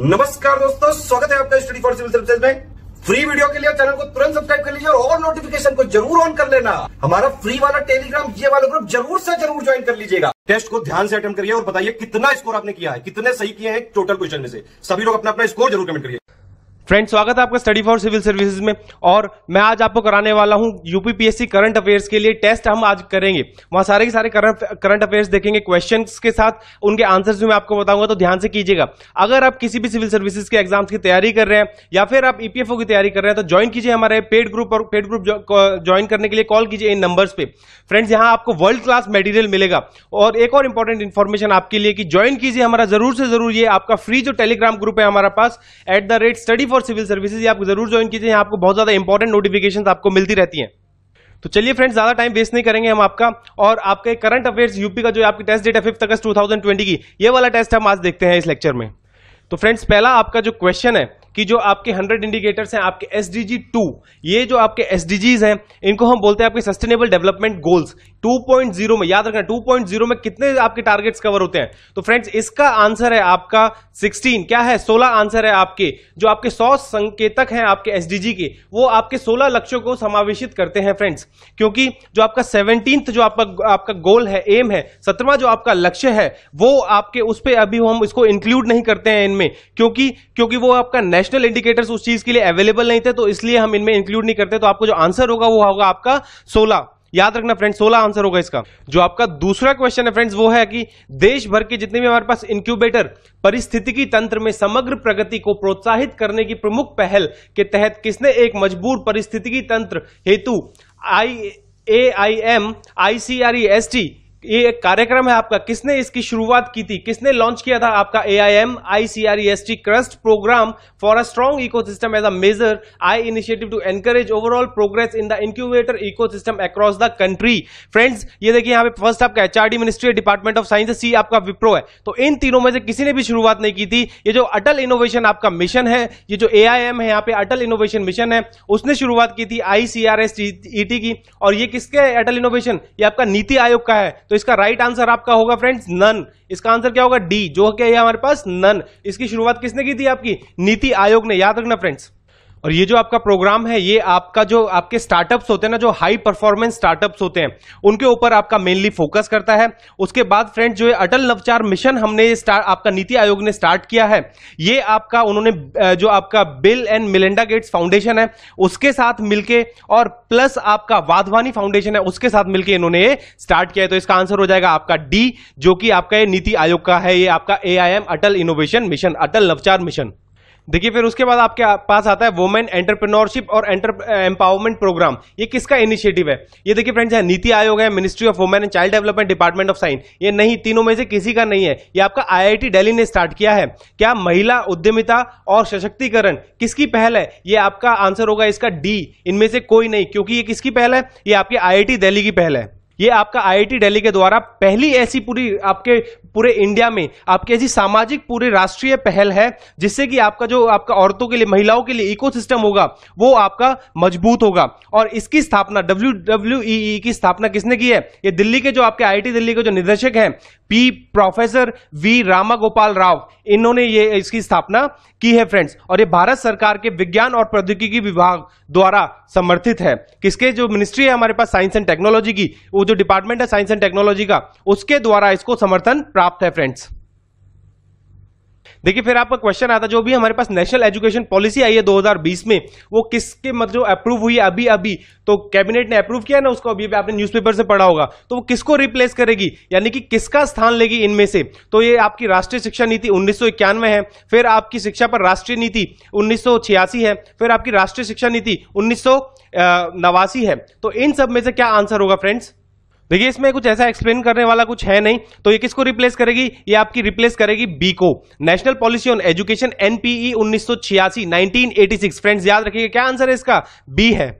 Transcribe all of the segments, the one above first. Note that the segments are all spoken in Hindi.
नमस्कार दोस्तों स्वागत है आपका स्टडी फॉर सिविल सर्विसेज में फ्री वीडियो के लिए चैनल को तुरंत सब्सक्राइब कर लीजिए और, नोटिफिकेशन को जरूर ऑन कर लेना हमारा फ्री वाला टेलीग्राम ये वाला ग्रुप जरूर से जरूर ज्वाइन कर लीजिएगा टेस्ट को ध्यान से अटेम्प्ट करिए और बताइए कितना स्कोर आपने किया है कितने सही किए हैं टोटल क्वेश्चन में से सभी लोग अपना अपना स्कोर जरूर कमेंट करिए फ्रेंड स्वागत है आपका स्टडी फॉर सिविल सर्विसेज में और मैं आज आपको कराने वाला हूं यूपीपीएससी करंट अफेयर्स के लिए टेस्ट हम आज करेंगे वहां सारे के सारे करंट करंट अफेयर्स देखेंगे क्वेश्चंस के साथ उनके आंसर्स भी मैं आपको बताऊंगा तो ध्यान से कीजिएगा अगर आप किसी भी सिविल सर्विसेज के एग्जाम्स की तैयारी कर रहे हैं या फिर आप ईपीएफओ e की तैयारी कर रहे हैं तो ज्वाइन कीजिए हमारे पेड ग्रुप और पेड ग्रुप ज्वाइन करने के लिए कॉल कीजिए इन नंबर्स पर फ्रेंड्स यहाँ आपको वर्ल्ड क्लास मेटीरियल मिलेगा और एक और इंपॉर्टेंट इन्फॉर्मेशन आपके लिए कि ज्वाइन कीजिए हमारा जरूर से जरूर ये आपका फ्री जो टेलीग्राम ग्रुप है हमारा पास at the rate study for civil services आप जरूर ज्वाइन कीजिए यहाँ आपको बहुत ज्यादा इंपॉर्टेंट नोटिफिकेशन आपको मिलती रहती है तो चलिए फ्रेंड्स ज्यादा टाइम वेस्ट नहीं करेंगे हम आपका और आपके करंट अफेयर्स यूपी का जो आपकी टेस्ट डेट है फिफ्थ अगस्त टू की ये वाला टेस्ट हम आज देखते हैं इस लेक्चर में तो फ्रेंड्स पहला आपका जो क्वेश्चन है कि जो आपके 100 इंडिकेटर्स हैं आपके एस डी ये जो आपके एस हैं इनको हम बोलते हैं आपके सस्टेनेबल डेवलपमेंट गोल्स 2.0 में याद रखना 2.0 में कितने आपके टारगेट्स कवर होते हैं तो फ्रेंड्स इसका आंसर है आपका 16 क्या है 16 आंसर है आपके जो आपके 100 संकेतक हैं आपके एसडीजी के वो आपके 16 लक्ष्यों को समावेशित करते हैं फ्रेंड्स क्योंकि जो आपका सेवनटींथ जो आपका आपका गोल है एम है सत्रवा जो आपका लक्ष्य है वो आपके उस पर अभी हम इसको इंक्लूड नहीं करते हैं इनमें क्योंकि क्योंकि वो आपका नेशनल इंडिकेटर्स उस चीज के लिए अवेलेबल नहीं थे तो इसलिए हम इनमें इंक्लूड नहीं करते तो आपको जो आंसर होगा वो होगा आपका सोलह याद रखना फ्रेंड्स सोलह आंसर होगा इसका जो आपका दूसरा क्वेश्चन है फ्रेंड्स वो है कि देश भर के जितने भी हमारे पास इंक्यूबेटर परिस्थितिकी तंत्र में समग्र प्रगति को प्रोत्साहित करने की प्रमुख पहल के तहत किसने एक मजबूर परिस्थितिकी तंत्र हेतु I A I M I C R E S T ये एक कार्यक्रम है आपका किसने इसकी शुरुआत की थी किसने लॉन्च किया था आपका A I M I C R S T crest programme for a strong ecosystem as a major I initiative to encourage overall progress in the incubator ecosystem across the country friends ये देखिए यहाँ पे फर्स्ट आपका H R D ministry department of science C आपका विप्रो है तो इन तीनों में से किसी ने भी शुरुआत नहीं की थी ये जो अटल इनोवेशन आपका मिशन है ये जो ए आई एम है यहाँ पे अटल इनोवेशन मिशन है उसने शुरुआत की थी I C R S T E T की और ये किसके अटल इनोवेशन ये आपका नीति आयोग का है तो तो इसका राइट आंसर आपका होगा फ्रेंड्स नन इसका आंसर क्या होगा डी जो क्या है हमारे पास नन इसकी शुरुआत किसने की थी आपकी नीति आयोग ने याद रखना फ्रेंड्स और ये जो आपका प्रोग्राम है ये आपका जो आपके स्टार्टअप्स होते हैं ना जो हाई परफॉर्मेंस स्टार्टअप्स होते हैं उनके ऊपर आपका मेनली फोकस करता है उसके बाद फ्रेंड जो अटल नवचार मिशन हमने आपका नीति आयोग ने स्टार्ट किया है ये आपका उन्होंने जो आपका Bill and Melinda Gates Foundation है उसके साथ मिलकर और प्लस आपका वाधवानी फाउंडेशन है उसके साथ मिलकर इन्होंने ये स्टार्ट किया है तो इसका आंसर हो जाएगा आपका डी जो कि आपका नीति आयोग का है ये आपका A Atal Innovation Mission Atal नवचार मिशन देखिए फिर उसके बाद आपके पास आता है वुमेन एंटरप्रेन्योरशिप और एम्पावरमेंट प्रोग्राम ये किसका इनिशिएटिव है ये देखिए फ्रेंड्स है नीति आयोग है Ministry of Women and Child Development Department of Science ये नहीं तीनों में से किसी का नहीं है ये आपका आईआईटी दिल्ली ने स्टार्ट किया है क्या महिला उद्यमिता और सशक्तिकरण किसकी पहल है ये आपका आंसर होगा इसका डी इनमें से कोई नहीं क्योंकि ये किसकी पहल है ये आपकी आई दिल्ली की पहल है ये आपका आईआईटी दिल्ली के द्वारा पहली ऐसी पूरी आपके पूरे इंडिया में आपकी ऐसी सामाजिक पूरे राष्ट्रीय पहल है जिससे कि आपका जो आपका औरतों के लिए महिलाओं के लिए इकोसिस्टम होगा वो आपका मजबूत होगा और इसकी स्थापना डब्ल्यू डब्ल्यू e e की स्थापना किसने की है ये दिल्ली के जो आपके आई दिल्ली के जो निदेशक हैं P professor V Ramagopal Rao इन्होंने ये इसकी स्थापना की है फ्रेंड्स और ये भारत सरकार के विज्ञान और प्रौद्योगिकी विभाग द्वारा समर्थित है किसके जो मिनिस्ट्री है हमारे पास साइंस एंड टेक्नोलॉजी की वो जो डिपार्टमेंट है साइंस एंड टेक्नोलॉजी का उसके द्वारा इसको समर्थन प्राप्त है फ्रेंड्स देखिए फिर आपका क्वेश्चन आता जो भी हमारे पास नेशनल एजुकेशन पॉलिसी आई है 2020 में वो किसके मतलब अप्रूव हुई है अभी अभी तो कैबिनेट ने अप्रूव किया ना उसको अभी भी आपने न्यूज़पेपर से पढ़ा होगा तो वो किसको रिप्लेस करेगी यानी कि किसका स्थान लेगी इनमें से तो ये आपकी राष्ट्रीय शिक्षा नीति उन्नीस है फिर आपकी शिक्षा पर राष्ट्रीय नीति उन्नीस है फिर आपकी राष्ट्रीय शिक्षा नीति उन्नीस है तो इन सब में से क्या आंसर होगा फ्रेंड्स देखिए इसमें कुछ ऐसा एक्सप्लेन करने वाला कुछ है नहीं तो ये किसको रिप्लेस करेगी ये आपकी रिप्लेस करेगी बी को National Policy on Education NPE 1986 1986 friends याद रखिए क्या आंसर है इसका बी है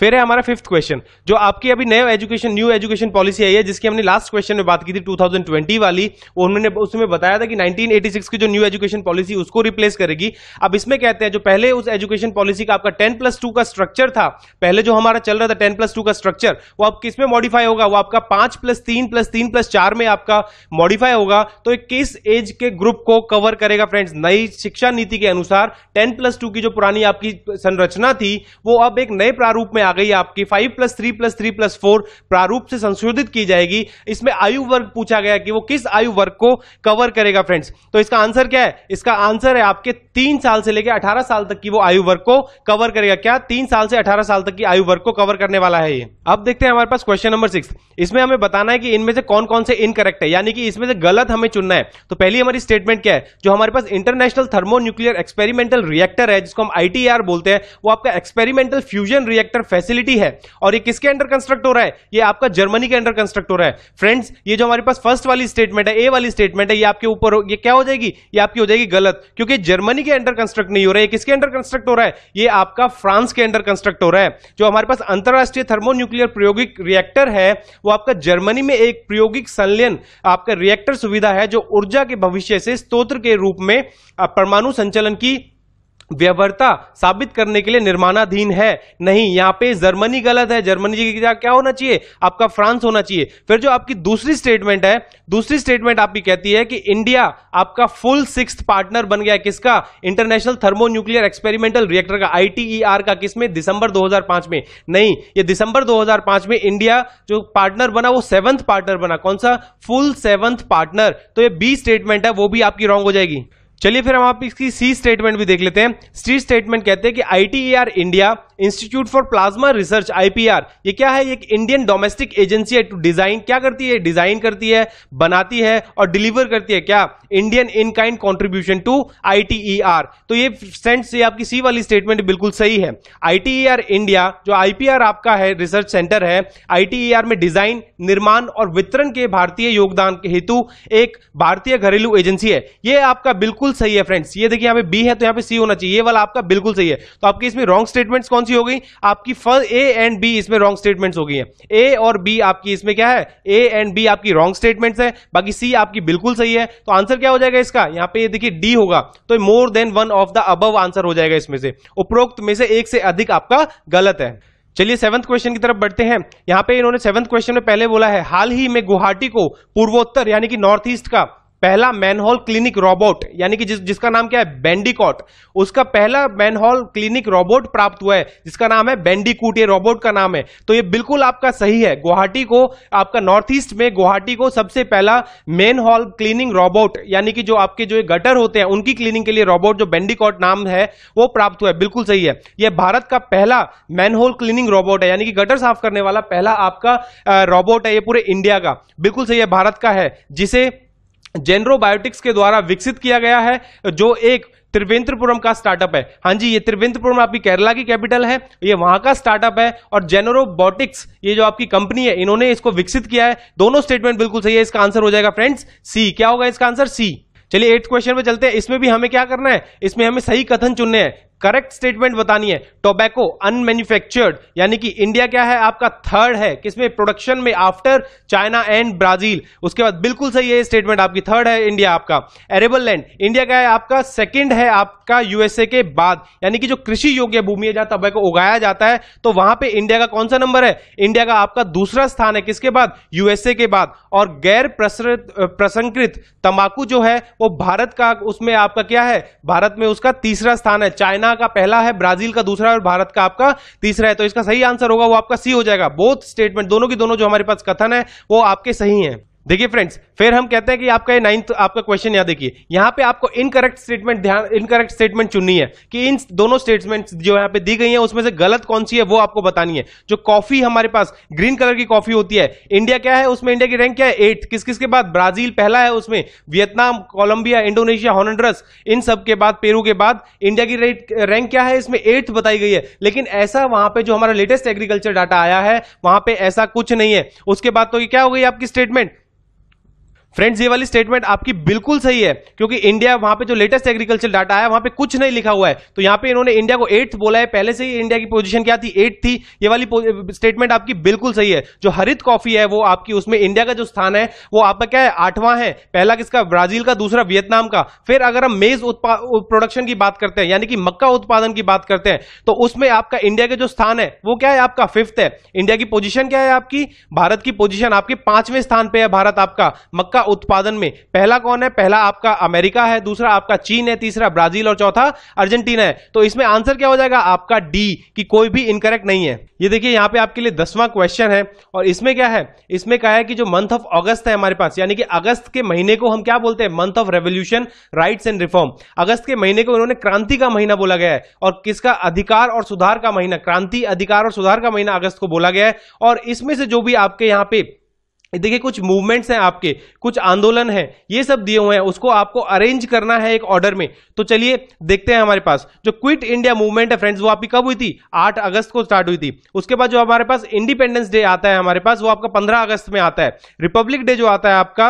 फिर है हमारा फिफ्थ क्वेश्चन जो आपकी अभी नया एजुकेशन न्यू एजुकेशन पॉलिसी आई है जिसकी हमने लास्ट क्वेश्चन में बात की थी 2020 वाली उन्होंने उसमें बताया था कि 1986 की जो न्यू एजुकेशन पॉलिसी उसको रिप्लेस करेगी अब इसमें कहते हैं जो पहले उस एजुकेशन पॉलिसी का आपका टेन प्लस टू का स्ट्रक्चर था पहले जो हमारा चल रहा था टेन प्लस टू का स्ट्रक्चर वो अब किसमें मॉडिफाई होगा वो आपका पांच प्लस तीन प्लस तीन प्लस चार में आपका मॉडिफाई होगा तो किस एज के ग्रुप को कवर करेगा फ्रेंड्स नई शिक्षा नीति के अनुसार टेन प्लस टू की जो पुरानी आपकी संरचना थी वो अब एक नए प्रारूप में आ गई आपकी five plus three plus three plus four प्रारूप से संशोधित की जाएगी इसमें आयु वर्ग पूछा गया कि वो किस आयु वर्ग को कवर करेगा फ्रेंड्स तो इसका आंसर क्या है इसका आंसर है आपके तीन साल से लेकर अठारह साल तक की वो आयु वर्ग को कवर करेगा क्या तीन साल से अठारह साल तक की आयु वर्ग को कवर करने वाला है ये अब देखते हैं हमारे पास क्वेश्चन नंबर सिक्स इसमें हमें बताना है कि इनमें से कौन कौन से इनकरेक्ट है यानी कि इसमें से गलत हमें चुनना है तो पहली हमारी स्टेटमेंट क्या है जो हमारे पास इंटरनेशनल थर्मोन्यूक्लियर एक्सपेरिमेंटल रिएक्टर है जिसको हम आईटीआर e बोलते हैं वो आपका एक्सपेरिमेंटल फ्यूजन रिएक्टर फैसिलिटी है और ये किसके अंडर कंस्ट्रक्ट हो रहा है ये आपका जर्मनी के अंडर कंस्ट्रक्ट हो रहा है फ्रेंड्स ये जो हमारे पास फर्स्ट वाली स्टेटमेंट है ए वाली स्टेटमेंट है ये आपके ऊपर ये क्या हो जाएगी ये आपकी हो जाएगी गलत क्योंकि जर्मनी के अंडर कंस्ट्रक्ट नहीं हो रहा है किसके अंडर कंस्ट्रक्ट हो रहा है ये आपका फ्रांस के अंडर कंस्ट्रक्ट हो रहा है जो हमारे पास अंतर्राष्ट्रीय थर्मोन्यूक्लियर प्रयोगिक रिएक्टर है वो आपका जर्मनी में एक प्रयोगिक संलयन आपका रिएक्टर सुविधा है जो ऊर्जा के भविष्य से स्त्रोत्र के रूप में परमाणु संचलन की व्यवहारता साबित करने के लिए निर्माणाधीन है नहीं यहाँ पे जर्मनी गलत है जर्मनी की क्या होना चाहिए आपका फ्रांस होना चाहिए फिर जो आपकी दूसरी स्टेटमेंट है दूसरी स्टेटमेंट आपकी कहती है कि इंडिया आपका फुल सिक्स पार्टनर बन गया किसका इंटरनेशनल थर्मोन्यूक्लियर एक्सपेरिमेंटल रिएक्टर का आई e का किसमें दिसंबर दो में नहीं ये दिसंबर दो में इंडिया जो पार्टनर बना वो सेवंथ पार्टनर बना कौन सा फुल सेवंथ पार्टनर तो ये बी स्टेटमेंट है वो भी आपकी रॉन्ग हो जाएगी चलिए फिर हम आप इसकी सी स्टेटमेंट भी देख लेते हैं सी स्टेटमेंट कहते हैं कि ITER India Institute for Plasma Research IPR ये क्या है एक इंडियन डोमेस्टिक एजेंसी है टू डिजाइन क्या करती है डिजाइन करती है बनाती है और डिलीवर करती है क्या Indian in kind contribution to I तो ये सेंट ये आपकी सी वाली स्टेटमेंट बिल्कुल सही है आईटीईआर इंडिया e जो आईपीआर e आपका है रिसर्च सेंटर है आईटीईआर e में डिजाइन निर्माण और वितरण के भारतीय योगदान के हेतु एक भारतीय घरेलू एजेंसी है ये आपका बिल्कुल बिल्कुल सही है फ्रेंड्स ये देखिए यहाँ पे बी है तो यहाँ पे सी होना चाहिए ये वाला आपका बिल्कुल सही है तो आपकी इसमें रॉन्ग स्टेटमेंट्स कौन सी हो गई आपकी फर्स्ट ए एंड बी इसमें रॉन्ग स्टेटमेंट्स हो गई है ए और बी आपकी इसमें क्या है ए एंड बी आपकी रॉन्ग स्टेटमेंट्स है बाकी सी आपकी बिल्कुल सही है तो आंसर क्या हो जाएगा इसका यहाँ पे देखिए डी होगा तो more than one of the above answer हो जाएगा इसमें से उपरोक्त में से एक से अधिक आपका गलत है चलिए सेवंथ क्वेश्चन की तरफ बढ़ते हैं यहाँ पे इन्होंने सेवंथ क्वेश्चन में पहले बोला है हाल ही में गुवाहाटी को पूर्वोत्तर यानी कि नॉर्थ ईस्ट का पहला मैनहॉल क्लिनिक रोबोट यानी कि जिस जिसका नाम क्या है बेंडिकॉट उसका पहला मैनहॉल क्लिनिक रोबोट प्राप्त हुआ है जिसका नाम है बेंडिकूट ये रोबोट का नाम है तो ये बिल्कुल आपका सही है गुवाहाटी को आपका नॉर्थ ईस्ट में गुवाहाटी को सबसे पहला मैनहॉल क्लीनिंग रोबोट यानी कि जो आपके जो गटर होते हैं उनकी क्लीनिंग के लिए रोबोट जो बेंडिकॉट नाम है वो प्राप्त हुआ है बिल्कुल सही है यह भारत का पहला मैनहोल क्लीनिंग रोबोट है यानी कि गटर साफ करने वाला पहला आपका रोबोट है ये पूरे इंडिया का बिल्कुल सही है भारत का है जिसे जेनरोबायोटिक्स के द्वारा विकसित किया गया है जो एक त्रिवेंद्रपुरम का स्टार्टअप है हाँ जी ये त्रिवेंद्रपुरम आपकी केरला की कैपिटल है ये वहां का स्टार्टअप है और जेनरोबोटिक्स ये जो आपकी कंपनी है इन्होंने इसको विकसित किया है दोनों स्टेटमेंट बिल्कुल सही है इसका आंसर हो जाएगा फ्रेंड्स सी क्या होगा इसका आंसर सी चलिए एट्थ क्वेश्चन पे चलते हैं इसमें भी हमें क्या करना है इसमें हमें सही कथन चुनने हैं करेक्ट स्टेटमेंट बतानी है टोबैको अनमैन्युफैक्चर्ड यानी कि इंडिया क्या है आपका थर्ड है किसमें प्रोडक्शन में आफ्टर चाइना एंड ब्राजील उसके बाद बिल्कुल सही है स्टेटमेंट आपकी थर्ड है इंडिया आपका एरेबल लैंड इंडिया क्या है आपका सेकंड है आपका यूएसए के बाद यानी कि जो कृषि योग्य भूमि है जहां टोबैको उगाया जाता है तो वहां पर इंडिया का कौन सा नंबर है इंडिया का आपका दूसरा स्थान है किसके बाद यूएसए के बाद और गैर प्रसंकृत तंबाकू जो है वो भारत का उसमें आपका क्या है भारत में उसका तीसरा स्थान है चाइना चाइना का पहला है ब्राजील का दूसरा और भारत का आपका तीसरा है तो इसका सही आंसर होगा वो आपका सी हो जाएगा बोथ स्टेटमेंट दोनों की दोनों जो हमारे पास कथन है वो आपके सही है देखिए फ्रेंड्स फिर हम कहते हैं कि आपका ये नाइन्थ आपका क्वेश्चन यहाँ देखिए यहाँ पे आपको इनकरेक्ट स्टेटमेंट ध्यान इनकरेक्ट स्टेटमेंट चुननी है कि इन दोनों स्टेटमेंट जो यहाँ पे दी गई हैं उसमें से गलत कौन सी है वो आपको बतानी है जो कॉफी हमारे पास ग्रीन कलर की कॉफी होती है इंडिया क्या है उसमें इंडिया की रैंक क्या है एट किस किसके बाद ब्राजील पहला है उसमें वियतनाम कोलंबिया इंडोनेशिया हॉनड्रस इन सब के बाद पेरू के बाद इंडिया की रैंक क्या है इसमें एट्थ बताई गई है लेकिन ऐसा वहां पे जो हमारा लेटेस्ट एग्रीकल्चर डाटा आया है वहां पे ऐसा कुछ नहीं है उसके बाद तो ये क्या हो गई आपकी स्टेटमेंट फ्रेंड्स ये वाली स्टेटमेंट आपकी बिल्कुल सही है क्योंकि इंडिया वहां पे जो लेटेस्ट एग्रीकल्चर डाटा है वहां पे कुछ नहीं लिखा हुआ है तो यहाँ पे इन्होंने इंडिया को एट्थ बोला है पहले से ही इंडिया की पोजीशन क्या थी एट थी ये वाली स्टेटमेंट आपकी बिल्कुल सही है जो हरित कॉफी है वो आपकी उसमें इंडिया का जो स्थान है वो आपका क्या है आठवां है पहला किसका ब्राजील का दूसरा वियतनाम का फिर अगर हम मेज प्रोडक्शन की बात करते हैं यानी कि मक्का उत्पादन की बात करते हैं तो उसमें आपका इंडिया का जो स्थान है वो क्या है आपका फिफ्थ है इंडिया की पोजिशन क्या है आपकी भारत की पोजिशन आपके पांचवें स्थान पर है भारत आपका मक्का का उत्पादन में पहला कौन है पहला आपका अमेरिका है दूसरा आपका चीन है तीसरा ब्राजील और चौथा अर्जेंटीना है तो इसमें आंसर क्या हो जाएगा आपका डी कि कोई भी इनकरेक्ट नहीं है ये देखिए यहां पे आपके लिए दसवां क्वेश्चन है और इसमें क्या है इसमें कहा है कि जो मंथ ऑफ अगस्त है हमारे पास यानी कि अगस्त के महीने को हम क्या बोलते हैं month of revolution rights and reform अगस्त के महीने को इन्होंने क्रांति का महीना बोला गया है और किसका अधिकार और सुधार का महीना क्रांति अधिकार और सुधार का महीना अगस्त को बोला गया है और इसमें से जो भी आपके यहां पे देखिए कुछ मूवमेंट्स हैं आपके कुछ आंदोलन हैं ये सब दिए हुए हैं उसको आपको अरेंज करना है एक ऑर्डर में तो चलिए देखते हैं हमारे पास जो क्विट इंडिया मूवमेंट है फ्रेंड्स वो आपकी कब हुई थी 8 अगस्त को स्टार्ट हुई थी उसके बाद जो हमारे पास इंडिपेंडेंस डे आता है हमारे पास वो आपका 15 अगस्त में आता है रिपब्लिक डे जो आता है आपका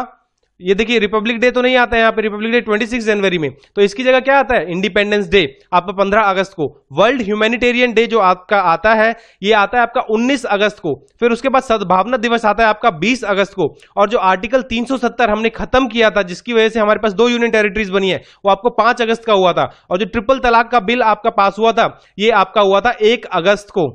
ये देखिए रिपब्लिक डे तो नहीं आता है यहाँ पे रिपब्लिक डे 26 जनवरी में तो इसकी जगह क्या आता है इंडिपेंडेंस डे आपका 15 अगस्त को वर्ल्ड ह्यूमैनिटेरियन डे जो आपका आता है ये आता है आपका 19 अगस्त को फिर उसके बाद सद्भावना दिवस आता है आपका 20 अगस्त को और जो आर्टिकल 370 हमने खत्म किया था जिसकी वजह से हमारे पास दो यूनियन टेरिटरीज बनी है वो आपको पांच अगस्त का हुआ था और जो ट्रिपल तलाक का बिल आपका पास हुआ था ये आपका हुआ था एक अगस्त को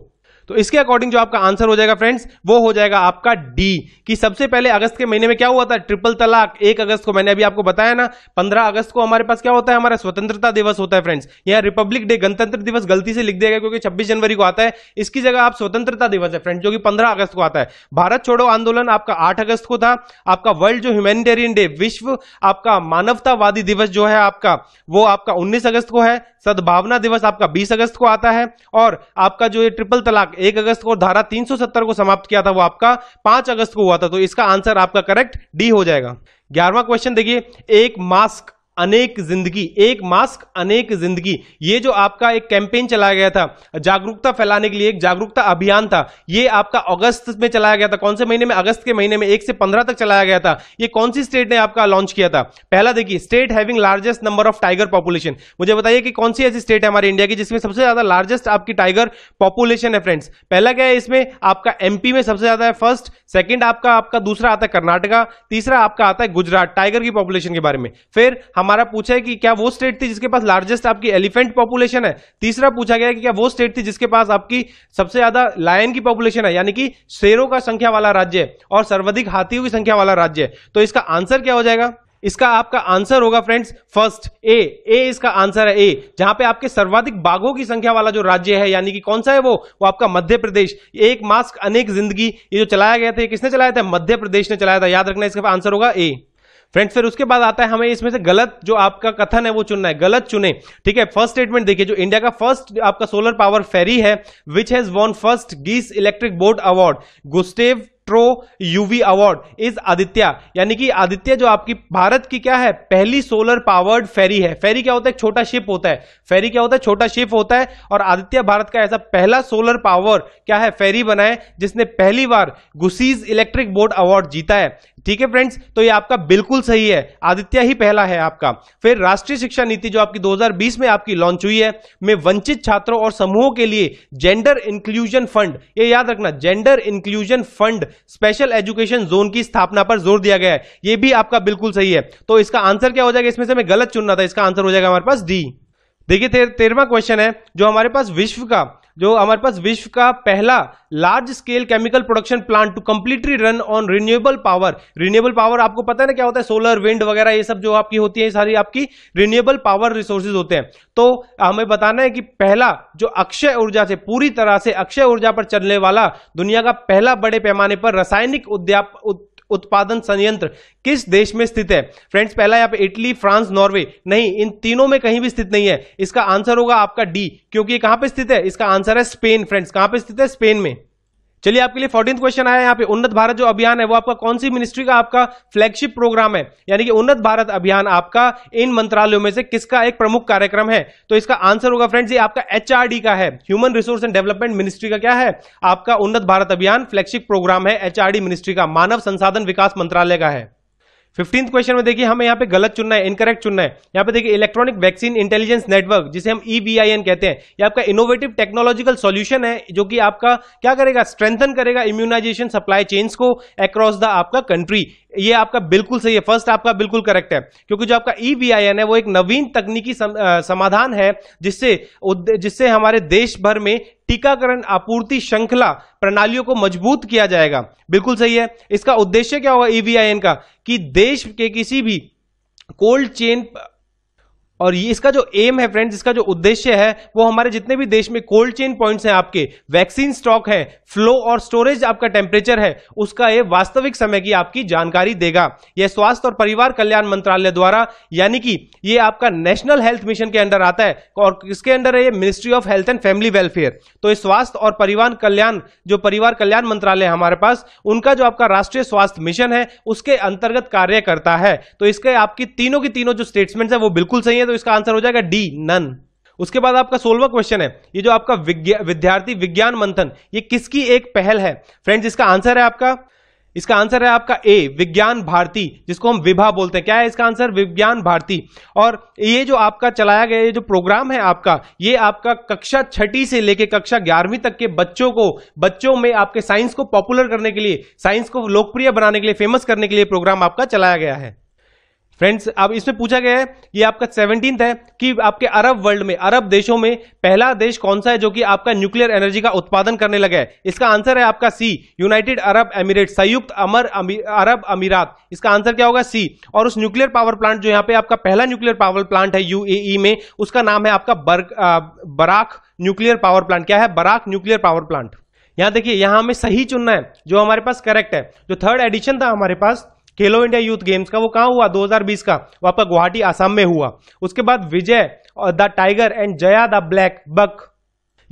तो इसके अकॉर्डिंग जो आपका आंसर हो जाएगा फ्रेंड्स वो हो जाएगा आपका डी कि सबसे पहले अगस्त के महीने में क्या हुआ था ट्रिपल तलाक एक अगस्त को मैंने अभी आपको बताया ना पंद्रह अगस्त को हमारे पास क्या होता है हमारा स्वतंत्रता दिवस होता है फ्रेंड्स यहाँ रिपब्लिक डे गणतंत्र दिवस गलती से लिख दिया गया क्योंकि छब्बीस जनवरी को आता है इसकी जगह आप स्वतंत्रता दिवस है फ्रेंड जो कि पंद्रह अगस्त को आता है भारत छोड़ो आंदोलन आपका आठ अगस्त को था आपका वर्ल्ड जो ह्यूमैनिटेरियन डे विश्व आपका मानवतावादी दिवस जो है आपका वो आपका उन्नीस अगस्त को है सद्भावना दिवस आपका 20 अगस्त को आता है और आपका जो ये ट्रिपल तलाक 1 अगस्त को धारा 370 को समाप्त किया था वो आपका 5 अगस्त को हुआ था तो इसका आंसर आपका करेक्ट डी हो जाएगा ग्यारहवा क्वेश्चन देखिए एक मास्क अनेक जिंदगी एक मास्क अनेक जिंदगी ये जो आपका एक कैंपेन चलाया गया था जागरूकता फैलाने के लिए एक जागरूकता अभियान था ये आपका अगस्त में चलाया गया था कौन से महीने में अगस्त के महीने में एक से पंद्रह तक चलाया गया था ये कौन सी स्टेट ने आपका लॉन्च किया था पहला देखिए state having largest number of tiger population मुझे बताइए कि कौन सी ऐसी स्टेट है हमारे इंडिया की जिसमें सबसे ज्यादा लार्जेस्ट आपकी टाइगर पॉपुलेशन है फ्रेंड्स पहला क्या है इसमें आपका एमपी में सबसे ज्यादा है फर्स्ट सेकेंड आपका आपका दूसरा आता है कर्नाटका तीसरा आपका आता है गुजरात टाइगर की पॉपुलेशन के बारे में फिर हम हमारा पूछा है कि क्या वो स्टेट थी जिसके पास लार्जेस्ट आपकी एलिफेंट पॉपुलेशन है तीसरा पूछा गया कि क्या वो स्टेट थी जिसके पास आपकी सबसे ज्यादा लायन की पॉपुलेशन है यानी कि शेरों का संख्या वाला राज्य और सर्वाधिक हाथियों की संख्या वाला राज्य तो इसका आंसर क्या हो जाएगा इसका आपका आंसर होगा फ्रेंड्स फर्स्ट ए ए इसका आंसर है ए जहां पे आपके सर्वाधिक बाघों की संख्या वाला जो राज्य है यानी कि कौन सा है वो वो आपका मध्य प्रदेश एक मास्क अनेक जिंदगी ये जो चलाया गया था किसने चलाया था मध्य प्रदेश ने चलाया था याद रखना इसका आंसर होगा ए फ्रेंड्स फिर उसके बाद आता है हमें इसमें से गलत जो आपका कथन है वो चुनना है गलत चुने ठीक है फर्स्ट स्टेटमेंट देखिए जो इंडिया का फर्स्ट आपका सोलर पावर फेरी है which has won first Gussies electric boat award Gustave Trouve award is Aditya यानी कि आदित्य जो आपकी भारत की क्या है पहली सोलर पावर्ड फेरी है फेरी क्या होता है छोटा शिप होता है फेरी क्या होता है छोटा शिप होता है और आदित्य भारत का ऐसा पहला सोलर पावर क्या है फेरी बनाए जिसने पहली बार गुसीज इलेक्ट्रिक बोर्ड अवार्ड जीता है ठीक है फ्रेंड्स तो ये आपका बिल्कुल सही है आदित्य ही पहला है आपका फिर राष्ट्रीय शिक्षा नीति जो आपकी 2020 में आपकी लॉन्च हुई है में वंचित छात्रों और समूहों के लिए जेंडर इंक्लूजन फंड ये याद रखना gender inclusion fund special education zone की स्थापना पर जोर दिया गया है ये भी आपका बिल्कुल सही है तो इसका आंसर क्या हो जाएगा इसमें से मैं गलत चुनना था इसका आंसर हो जाएगा हमारे पास डी देखिए तेरहवा क्वेश्चन है जो हमारे पास विश्व का जो हमारे पास विश्व का पहला large scale chemical production plant to completely run on renewable power renewable power आपको पता है ना क्या होता है सोलर विंड वगैरह ये सब जो आपकी होती है सारी आपकी रिन्यूएबल पावर रिसोर्सेज होते हैं तो हमें बताना है कि पहला जो अक्षय ऊर्जा से पूरी तरह से अक्षय ऊर्जा पर चलने वाला दुनिया का पहला बड़े पैमाने पर रासायनिक उद्याप उत्पादन संयंत्र किस देश में स्थित है फ्रेंड्स पहला यहाँ पे इटली फ्रांस नॉर्वे नहीं इन तीनों में कहीं भी स्थित नहीं है इसका आंसर होगा आपका डी क्योंकि कहां पे स्थित है इसका आंसर है स्पेन फ्रेंड्स कहां पे स्थित है स्पेन में चलिए आपके लिए फोर्टीन क्वेश्चन आया यहाँ पे उन्नत भारत जो अभियान है वो आपका कौन सी मिनिस्ट्री का आपका फ्लैगशिप प्रोग्राम है यानी कि उन्नत भारत अभियान आपका इन मंत्रालयों में से किसका एक प्रमुख कार्यक्रम है तो इसका आंसर होगा फ्रेंड्स ये आपका एचआरडी का है human resource and development ministry का क्या है आपका उन्नत भारत अभियान फ्लैगशिप प्रोग्राम है एचआरडी मिनिस्ट्री का मानव संसाधन विकास मंत्रालय का है फिफ्टींथ क्वेश्चन में देखिए हमें यहाँ पे गलत चुनना है इनकरेक्ट चुनना है यहाँ पे देखिए इलेक्ट्रॉनिक वैक्सीन इंटेलिजेंस नेटवर्क जिसे हम ईवीआईएन e कहते हैं ये आपका इनोवेटिव टेक्नोलॉजिकल सॉल्यूशन है जो कि आपका क्या करेगा स्ट्रेंथन करेगा इम्यूनाइजेशन सप्लाई चेन्स को अक्रॉस द आपका कंट्री ये आपका बिल्कुल सही है फर्स्ट आपका बिल्कुल करेक्ट है क्योंकि जो आपका ई e है वो एक नवीन तकनीकी सम, आ, समाधान है जिससे जिससे हमारे देश भर में टीकाकरण आपूर्ति श्रृंखला प्रणालियों को मजबूत किया जाएगा बिल्कुल सही है इसका उद्देश्य क्या होगा ईवीआईएन का कि देश के किसी भी कोल्ड चेन और ये इसका जो एम है फ्रेंड्स इसका जो उद्देश्य है वो हमारे जितने भी देश में कोल्ड चेन पॉइंट्स हैं आपके वैक्सीन स्टॉक है फ्लो और स्टोरेज आपका टेम्परेचर है उसका ये वास्तविक समय की आपकी जानकारी देगा यह स्वास्थ्य और परिवार कल्याण मंत्रालय द्वारा यानी कि ये आपका नेशनल हेल्थ मिशन के अंडर आता है और इसके अंडर है ये Ministry of Health and Family Welfare तो ये स्वास्थ्य और परिवार कल्याण जो परिवार कल्याण मंत्रालय हमारे पास उनका जो आपका राष्ट्रीय स्वास्थ्य मिशन है उसके अंतर्गत कार्य करता है तो इसके आपकी तीनों की तीनों जो स्टेटमेंट है वो बिल्कुल सही है है तो इसका आंसर हो जाएगा डी नन उसके बाद आपका सोलवा क्वेश्चन है ये जो आपका विज्ञा, विद्यार्थी विज्ञान मंथन ये किसकी एक पहल है फ्रेंड्स इसका आंसर है आपका इसका आंसर है आपका ए विज्ञान भारती जिसको हम विभा बोलते हैं क्या है इसका आंसर विज्ञान भारती और ये जो आपका चलाया गया ये जो प्रोग्राम है आपका ये आपका कक्षा छठी से लेके कक्षा ग्यारहवीं तक के बच्चों को बच्चों में आपके साइंस को पॉपुलर करने के लिए साइंस को लोकप्रिय बनाने के लिए फेमस करने के लिए प्रोग्राम आपका चलाया गया है फ्रेंड्स अब इसमें पूछा गया है ये आपका सेवनटीन है कि आपके अरब वर्ल्ड में अरब देशों में पहला देश कौन सा है जो कि आपका न्यूक्लियर एनर्जी का उत्पादन करने लगा है इसका आंसर है आपका सी यूनाइटेड अरब एमिरेट संयुक्त अमर अरब अमीरात इसका आंसर क्या होगा सी और उस न्यूक्लियर पावर प्लांट जो यहाँ पे आपका पहला न्यूक्लियर पावर प्लांट है यू e में उसका नाम है आपका बर, बराक न्यूक्लियर पावर प्लांट क्या है बराक न्यूक्लियर पावर प्लांट यहाँ देखिए यहाँ हमें सही चुनना है जो हमारे पास करेक्ट है जो थर्ड एडिशन था हमारे पास खेलो इंडिया यूथ गेम्स का वो कहाँ हुआ 2020 का वो आपका गुवाहाटी आसाम में हुआ उसके बाद Vijay the tiger and Jaya the blackbuck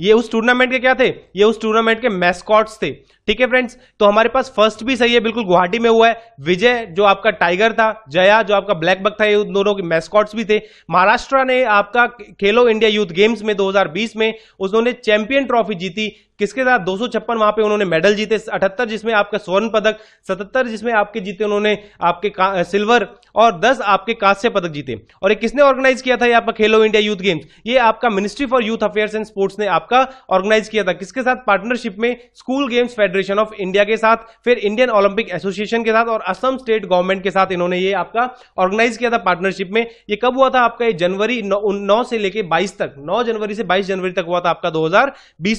ये उस टूर्नामेंट के क्या थे ये उस टूर्नामेंट के मैस्कॉट्स थे ठीक है फ्रेंड्स तो हमारे पास फर्स्ट भी सही है बिल्कुल गुवाहाटी में हुआ है विजय जो आपका टाइगर था जया जो आपका ब्लैक बक था ये दोनों के मैस्कॉट्स भी थे महाराष्ट्र ने आपका खेलो इंडिया यूथ गेम्स में 2020 में उन्होंने चैंपियन ट्रॉफी जीती किसके साथ दो वहां पे उन्होंने मेडल जीते 78 जिसमें आपका स्वर्ण पदक 77 जिसमें आपके जीते उन्होंने आपके सिल्वर और 10 आपके कांस्य पदक जीते और ये किसने ऑर्गेनाइज किया था ये आपका खेलो इंडिया यूथ गेम्स ये आपका Ministry for Youth Affairs and Sports ने आपका ऑर्गेनाइज किया था किसके साथ पार्टनरशिप में School Games Federation Federation of India के साथ फिर इंडियन ओलंपिक एसोसिएशन के साथ और असम स्टेट गवर्नमेंट के साथ इन्होंने ये आपका ऑर्गेनाइज किया था पार्टनरशिप में ये कब हुआ था आपका ये जनवरी नौ से लेके बाईस तक नौ जनवरी से बाईस जनवरी तक हुआ था आपका दो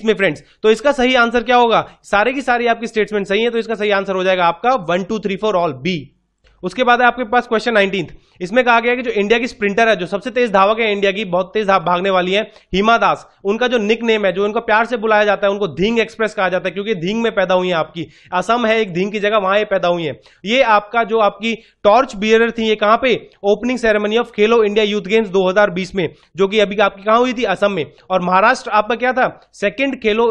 में फ्रेंड्स तो इसका सही आंसर क्या होगा सारे की सारी आपकी स्टेटमेंट सही है तो इसका सही आंसर हो जाएगा आपका one two three four all B उसके बाद है आपके पास क्वेश्चन नाइनटीन इसमें कहा गया कि जो इंडिया की स्प्रिंटर है जो सबसे तेज धावक है इंडिया की बहुत तेज भागने वाली है हिमा दास उनका जो निक नेम है जो उनको प्यार से बुलाया जाता है उनको धींग एक्सप्रेस कहा जाता है क्योंकि धींग में पैदा हुई है आपकी असम है एक धींग की जगह वहां पैदा हुई है ये आपका जो आपकी टॉर्च बियर थी ये कहां पे opening ceremony of Khelo India Youth Games दो में जो कि अभी आपकी कहां हुई थी असम में और महाराष्ट्र आपका क्या था second Khelo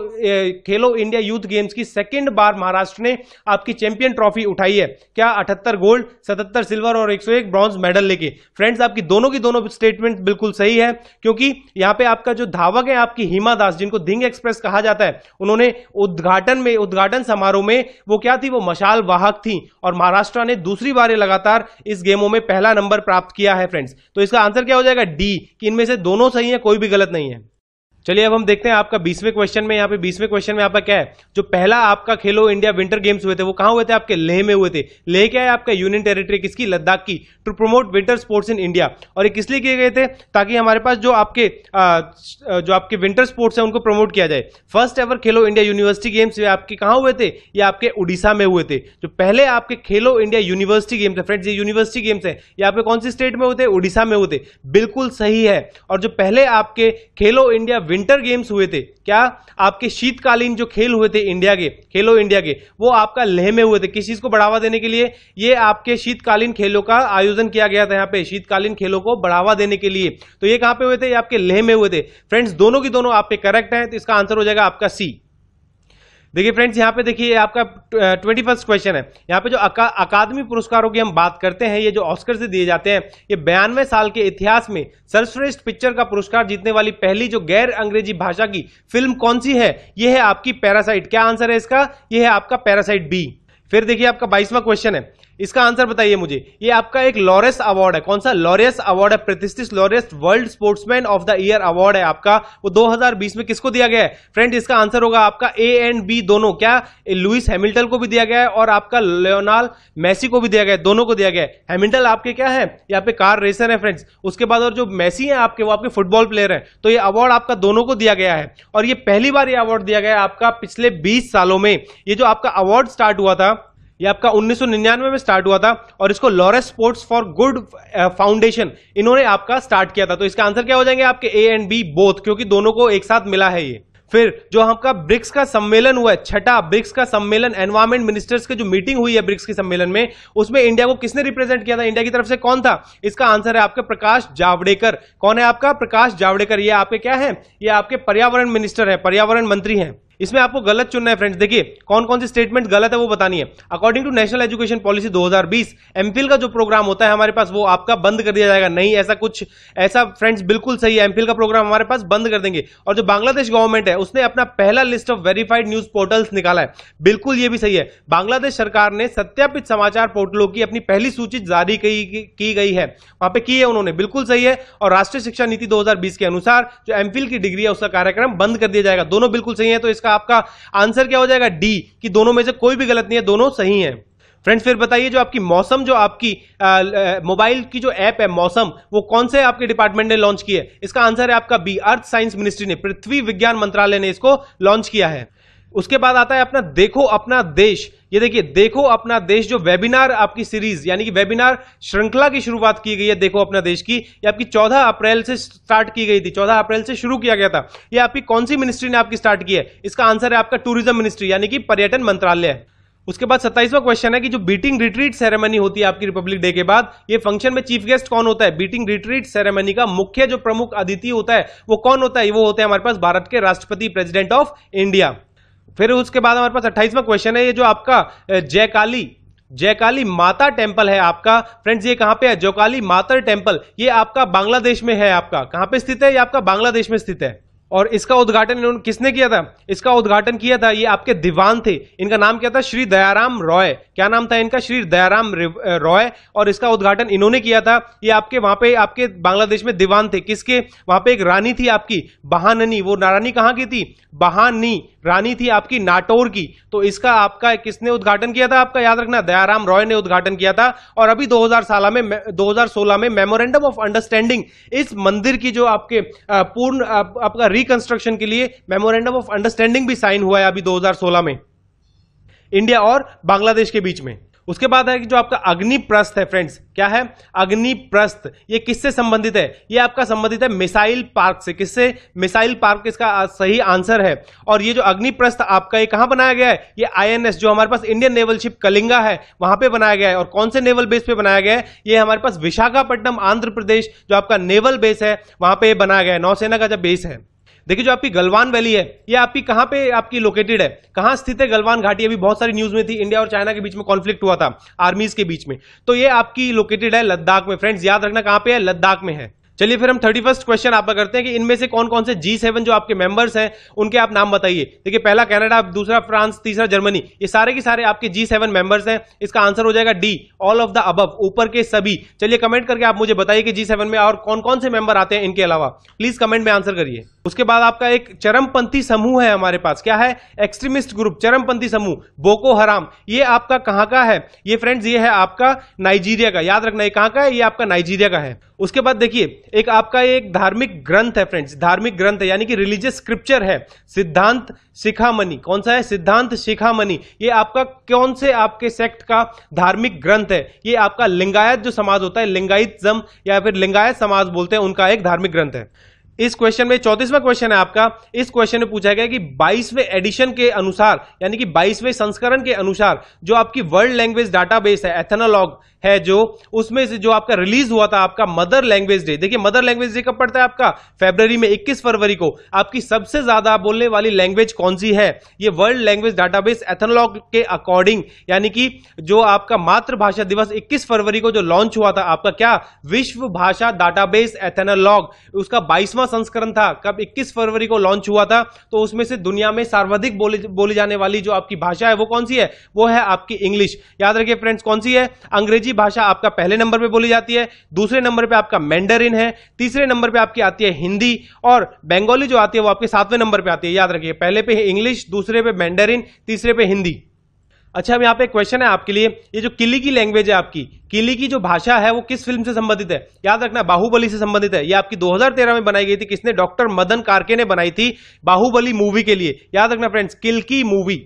Khelo India Youth Games की सेकंड बार महाराष्ट्र ने आपकी चैंपियन ट्रॉफी उठाई है क्या अठहत्तर गोल्ड सतहत्तर सिल्वर और 101 ब्रॉन्ज मेडल लेके फ्रेंड्स आपकी दोनों की दोनों स्टेटमेंट बिल्कुल सही है क्योंकि यहाँ पे आपका जो धावक है आपकी हिमा दास जिनको धिंग एक्सप्रेस कहा जाता है उन्होंने उद्घाटन में उद्घाटन समारोह में वो क्या थी वो मशाल वाहक थी और महाराष्ट्र ने दूसरी बार लगातार इस गेमों में पहला नंबर प्राप्त किया है फ्रेंड्स तो इसका आंसर क्या हो जाएगा डी कि इनमें से दोनों सही है कोई भी गलत नहीं है चलिए अब हम देखते हैं आपका बीसवें क्वेश्चन में यहाँ पे बीसवें क्वेश्चन में आपका क्या है जो पहला आपका खेलो इंडिया विंटर गेम्स हुए थे वो कहाँ हुए थे आपके लेह में हुए थे लेह क्या है आपका यूनियन टेरिटरी किसकी लद्दाख की to promote winter sports in India और ये किस लिए किए गए थे ताकि हमारे पास जो आपके आ, जो आपके विंटर स्पोर्ट्स है उनको प्रमोट किया जाए first ever Khelo India University Games वे आपके कहाँ हुए थे ये आपके उड़ीसा में हुए थे जो पहले आपके खेलो इंडिया यूनिवर्सिटी गेम्स है फ्रेंड्स ये यूनिवर्सिटी गेम्स है ये आपके कौन से स्टेट में हुए थे उड़ीसा में हुए थे बिल्कुल सही है और जो पहले आपके खेलो इंडिया विंटर गेम्स हुए थे क्या आपके शीतकालीन जो खेल हुए थे इंडिया के खेलो इंडिया के वो आपका लेह में हुए थे किस चीज को बढ़ावा देने के लिए ये आपके शीतकालीन खेलों का आयोजन किया गया था यहाँ पे शीतकालीन खेलों को बढ़ावा देने के लिए तो ये कहां पे हुए थे ये आपके लेह में हुए थे फ्रेंड्स दोनों की दोनों आप पे करेक्ट है तो इसका आंसर हो जाएगा आपका सी देखिए फ्रेंड्स यहाँ पे देखिए आपका ट्वेंटी फर्स्ट क्वेश्चन है यहाँ पे जो अकादमी पुरस्कारों की हम बात करते हैं ये जो ऑस्कर से दिए जाते हैं ये बयानवे साल के इतिहास में सर्वश्रेष्ठ पिक्चर का पुरस्कार जीतने वाली पहली जो गैर अंग्रेजी भाषा की फिल्म कौन सी है ये है आपकी पैरासाइट क्या आंसर है इसका यह है आपका पैरासाइट बी फिर देखिए आपका बाईसवा क्वेश्चन है इसका आंसर बताइए मुझे ये आपका एक लॉरेस अवार्ड है कौन सा लॉरेस अवार्ड है प्रतिष्ठित Laureus World Sportsman of the Year Award है आपका वो 2020 में किसको दिया गया है फ्रेंड इसका आंसर होगा आपका ए एंड बी दोनों क्या लुइस हैमिल्टन को भी दिया गया है और आपका लियोनाल मैसी को भी दिया गया है दोनों को दिया गया है हैमिल्टन आपके क्या है यहाँ पे कार रेसर है फ्रेंड्स उसके बाद और जो मैसी है आपके वो आपके फुटबॉल प्लेयर है तो ये अवार्ड आपका दोनों को दिया गया है और ये पहली बार ये अवार्ड दिया गया है आपका पिछले बीस सालों में ये जो आपका अवार्ड स्टार्ट हुआ था ये आपका 1999 में स्टार्ट हुआ था और इसको Laureus Sports for Good Foundation इन्होंने आपका स्टार्ट किया था तो इसका आंसर क्या हो जाएंगे आपके ए एंड बी बोथ क्योंकि दोनों को एक साथ मिला है ये फिर जो आपका ब्रिक्स का सम्मेलन हुआ है छठा ब्रिक्स का सम्मेलन एनवायरमेंट मिनिस्टर्स की जो मीटिंग हुई है ब्रिक्स के सम्मेलन में उसमें इंडिया को किसने रिप्रेजेंट किया था इंडिया की तरफ से कौन था इसका आंसर है आपका प्रकाश जावड़ेकर कौन है आपका प्रकाश जावड़ेकर ये आपके क्या है ये आपके पर्यावरण मिनिस्टर है पर्यावरण मंत्री हैं इसमें आपको गलत चुनना है फ्रेंड्स देखिए कौन कौन सी स्टेटमेंट गलत है वो बतानी है according to National Education Policy 2020 MPhil का जो प्रोग्राम होता है हमारे पास वो आपका बंद कर दिया जाएगा नहीं ऐसा कुछ ऐसा फ्रेंड्स बिल्कुल सही है एमफिल का प्रोग्राम हमारे पास बंद कर देंगे और जो बांग्लादेश गवर्नमेंट है उसने अपना पहला list of verified news portals निकाला है बिल्कुल ये भी सही है बांग्लादेश सरकार ने सत्यापित समाचार पोर्टलों की अपनी पहली सूची जारी की गई है वहां पर की है उन्होंने बिल्कुल सही है और राष्ट्रीय शिक्षा नीति दो के अनुसार जो एमफिल की डिग्री है उसका कार्यक्रम बंद कर दिया जाएगा दोनों बिल्कुल सही है तो इसका आपका आंसर क्या हो जाएगा डी कि दोनों में से कोई भी गलत नहीं है दोनों सही है फ्रेंड्स फिर बताइए जो आपकी मौसम जो आपकी मोबाइल की जो ऐप है मौसम वो कौन से आपके डिपार्टमेंट ने लॉन्च की है इसका आंसर है आपका बी अर्थ साइंस मिनिस्ट्री ने पृथ्वी विज्ञान मंत्रालय ने इसको लॉन्च किया है उसके बाद आता है अपना देखो अपना देश ये देखिए देखो अपना देश जो वेबिनार आपकी सीरीज यानी कि वेबिनार श्रृंखला की शुरुआत की गई है देखो अपना देश की ये आपकी 14 अप्रैल से स्टार्ट की गई थी 14 अप्रैल से शुरू किया गया था ये आपकी कौन सी मिनिस्ट्री ने आपकी स्टार्ट की है इसका आंसर है आपका टूरिज्म मिनिस्ट्री यानी कि पर्यटन मंत्रालय उसके बाद सत्ताईसवा क्वेश्चन है कि जो बीटिंग रिट्रीट सेरेमनी होती है आपकी रिपब्लिक डे के बाद ये फंक्शन में चीफ गेस्ट कौन होता है बीटिंग रिट्रीट सेरेमनी का मुख्य जो प्रमुख अतिथि होता है वो कौन होता है वो होते हैं हमारे पास भारत के राष्ट्रपति प्रेसिडेंट ऑफ इंडिया फिर उसके बाद हमारे पास अट्ठाईसवा क्वेश्चन है ये जो आपका जयकाली जयकाली माता टेम्पल है आपका फ्रेंड्स ये कहाँ पे है जयकाली माता टेम्पल ये आपका बांग्लादेश में है आपका कहाँ पे स्थित है ये आपका बांग्लादेश में स्थित है और इसका उद्घाटन इन्होंने किसने किया था इसका उद्घाटन किया था ये आपके दीवान थे इनका नाम क्या था श्री दयाराम रॉय क्या नाम था इनका श्री दयाराम रॉय और इसका उद्घाटन इन्होंने किया था ये आपके वहां पे आपके बांग्लादेश में दीवान थे किसके वहां पे एक रानी थी आपकी बहाननी वो रानी कहाँ की थी बहानी रानी थी आपकी नाटोर की तो इसका आपका किसने उद्घाटन किया था आपका याद रखना दयाराम रॉय ने उद्घाटन किया था और अभी साल में 2016 में मेमोरेंडम ऑफ अंडरस्टैंडिंग इस मंदिर की जो आपके पूर्ण आप, आपका रिकंस्ट्रक्शन के लिए मेमोरेंडम ऑफ अंडरस्टैंडिंग भी साइन हुआ है अभी दो में इंडिया और बांग्लादेश के बीच में उसके बाद है कि जो आपका अग्निप्रस्थ है फ्रेंड्स क्या है अग्निप्रस्थ ये किससे संबंधित है ये आपका संबंधित है मिसाइल पार्क से किससे मिसाइल पार्क इसका सही आंसर है और ये जो अग्निप्रस्थ आपका ये कहां बनाया गया है ये आईएनएस जो हमारे पास इंडियन नेवल शिप कलिंगा है वहां पे बनाया गया है और कौन से नेवल बेस पे बनाया गया है ये हमारे पास विशाखापट्टनम आंध्र प्रदेश जो आपका नेवल बेस है वहां पर बनाया गया है नौसेना का जब बेस है देखिए जो आपकी गलवान वैली है ये आपकी कहाँ पे आपकी लोकेटेड है कहाँ स्थित है गलवान घाटी अभी बहुत सारी न्यूज में थी इंडिया और चाइना के बीच में कॉन्फ्लिक्ट हुआ था आर्मीज के बीच में तो ये आपकी लोकेटेड है लद्दाख में फ्रेंड्स याद रखना कहाँ पे है लद्दाख में है चलिए फिर हम थर्टी फर्स्ट क्वेश्चन आपका करते हैं कि इनमें से कौन कौन से जी सेवन जो आपके मेंबर्स हैं उनके आप नाम बताइए देखिए पहला कनाडा दूसरा फ्रांस तीसरा जर्मनी ये सारे के सारे आपके जी सेवन मेंबर्स हैं इसका आंसर हो जाएगा D all of the above ऊपर के सभी चलिए कमेंट करके आप मुझे बताइए कि जी सेवन में और कौन कौन से मेंबर आते हैं इनके अलावा प्लीज कमेंट में आंसर करिए उसके बाद आपका एक चरमपंथी समूह है हमारे पास क्या है एक्सट्रीमिस्ट ग्रुप चरमपंथी समूह बोको हराम ये आपका कहाँ का है ये फ्रेंड्स ये है आपका नाइजीरिया का याद रखना ये कहाँ का है ये आपका नाइजीरिया का है उसके बाद देखिए एक आपका एक धार्मिक ग्रंथ है फ्रेंड्स धार्मिक ग्रंथ है यानी कि रिलीजियस स्क्रिप्चर है सिद्धांत शिखामणि कौन सा है सिद्धांत शिखामणि ये आपका कौन से आपके सेक्ट का धार्मिक ग्रंथ है ये आपका लिंगायत जो समाज होता है जम या फिर लिंगायत समाज बोलते हैं उनका एक धार्मिक ग्रंथ है इस क्वेश्चन में चौतीसवा क्वेश्चन है आपका इस क्वेश्चन में पूछा गया कि बाईसवें एडिशन के अनुसार यानी कि बाईसवें संस्करण के अनुसार जो आपकी वर्ल्ड लैंग्वेज डाटाबेस है एथेनोलॉग है जो उसमें से जो आपका रिलीज हुआ था आपका मदर लैंग्वेज डे देखिए मदर लैंग्वेज डे कब पड़ता है आपका फेब्रवरी में 21 फरवरी को आपकी सबसे ज्यादा बोलने वाली लैंग्वेज कौन सी है ये वर्ल्ड लैंग्वेज डाटाबेस एथनलॉग के अकॉर्डिंग यानी कि जो आपका मातृभाषा दिवस 21 फरवरी को जो लॉन्च हुआ था आपका क्या विश्व भाषा डाटाबेस एथेनोलॉग उसका बाईसवां संस्करण था कब इक्कीस फरवरी को लॉन्च हुआ था तो उसमें से दुनिया में सर्वाधिक बोली बोली जाने वाली जो आपकी भाषा है वो कौन सी है वो है आपकी इंग्लिश याद रखिए फ्रेंड्स कौन सी है अंग्रेजी भाषा आपका पहले नंबर पे बोली जाती है दूसरे नंबर पे आपका मैंडरिन है तीसरे नंबर पे आपकी आती है हिंदी और बंगाली जो आती है वो आपके सातवें नंबर पे आती है याद रखिए पहले पे इंग्लिश दूसरे पे मैंडरिन तीसरे पे हिंदी अच्छा अब यहाँ पे क्वेश्चन है आपके लिए ये जो किली की लैंग्वेज है आपकी किली की जो भाषा है वो किस फिल्म से संबंधित है याद रखना बाहुबली से संबंधित है ये आपकी 2013 में बनाई गई थी किसने डॉक्टर मदन कारके ने बनाई थी बाहुबली मूवी के लिए याद रखना फ्रेंड्स किल की मूवी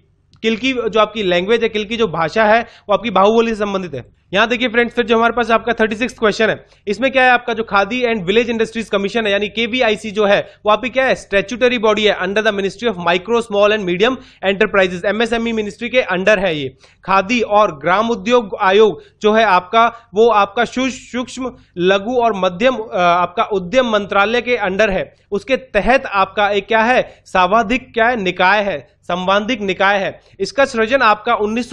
किल की जो आपकी लैंग्वेज है किल की जो भाषा है वो आपकी बाहुबली से संबंधित है यहाँ देखिए फ्रेंड्स फिर जो हमारे पास आपका थर्टी सिक्स क्वेश्चन है इसमें क्या है आपका जो Khadi and Village Industries Commission है यानी केवीआईसी जो है वो आपकी क्या है स्टेचुटरी बॉडी है under the Ministry of Micro small and medium Enterprises MSME ministry के अंडर है ये खादी और ग्राम उद्योग आयोग जो है आपका वो आपका सूक्ष्म लघु और मध्यम आपका उद्यम मंत्रालय के अंडर है उसके तहत आपका एक क्या है सर्वाधिक क्या है निकाय है संबंधिक निकाय है इसका सृजन आपका उन्नीस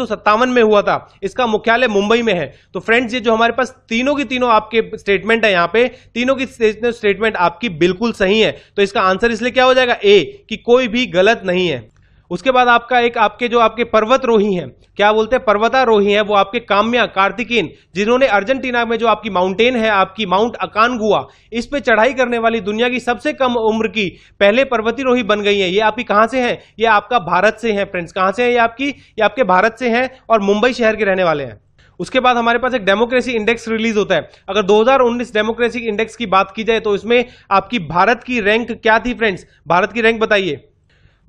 में हुआ था इसका मुख्यालय मुंबई में है तो फ्रेंड्स ये जो हमारे पास तीनों की तीनों आपके स्टेटमेंट है यहाँ पे तीनों की स्टेटमेंट आपकी बिल्कुल सही है तो इसका आंसर इसलिए क्या हो जाएगा ए कि कोई भी गलत नहीं है उसके बाद आपका एक आपके जो आपके पर्वतरोही हैं क्या बोलते हैं पर्वतारोही हैं वो आपके काम्या कार्तिकीन जिन्होंने अर्जेंटीना में जो आपकी माउंटेन है आपकी माउंट अकानगुआ इस पे चढ़ाई करने वाली दुनिया की सबसे कम उम्र की पहले पर्वतीरोही बन गई है ये आपकी कहाँ से है ये आपका भारत से है फ्रेंड्स कहाँ से है ये आपकी ये आपके भारत से है और मुंबई शहर के रहने वाले हैं उसके बाद हमारे पास एक डेमोक्रेसी इंडेक्स रिलीज होता है अगर 2019 डेमोक्रेसी इंडेक्स की बात की जाए तो इसमें आपकी भारत की रैंक क्या थी फ्रेंड्स भारत की रैंक बताइए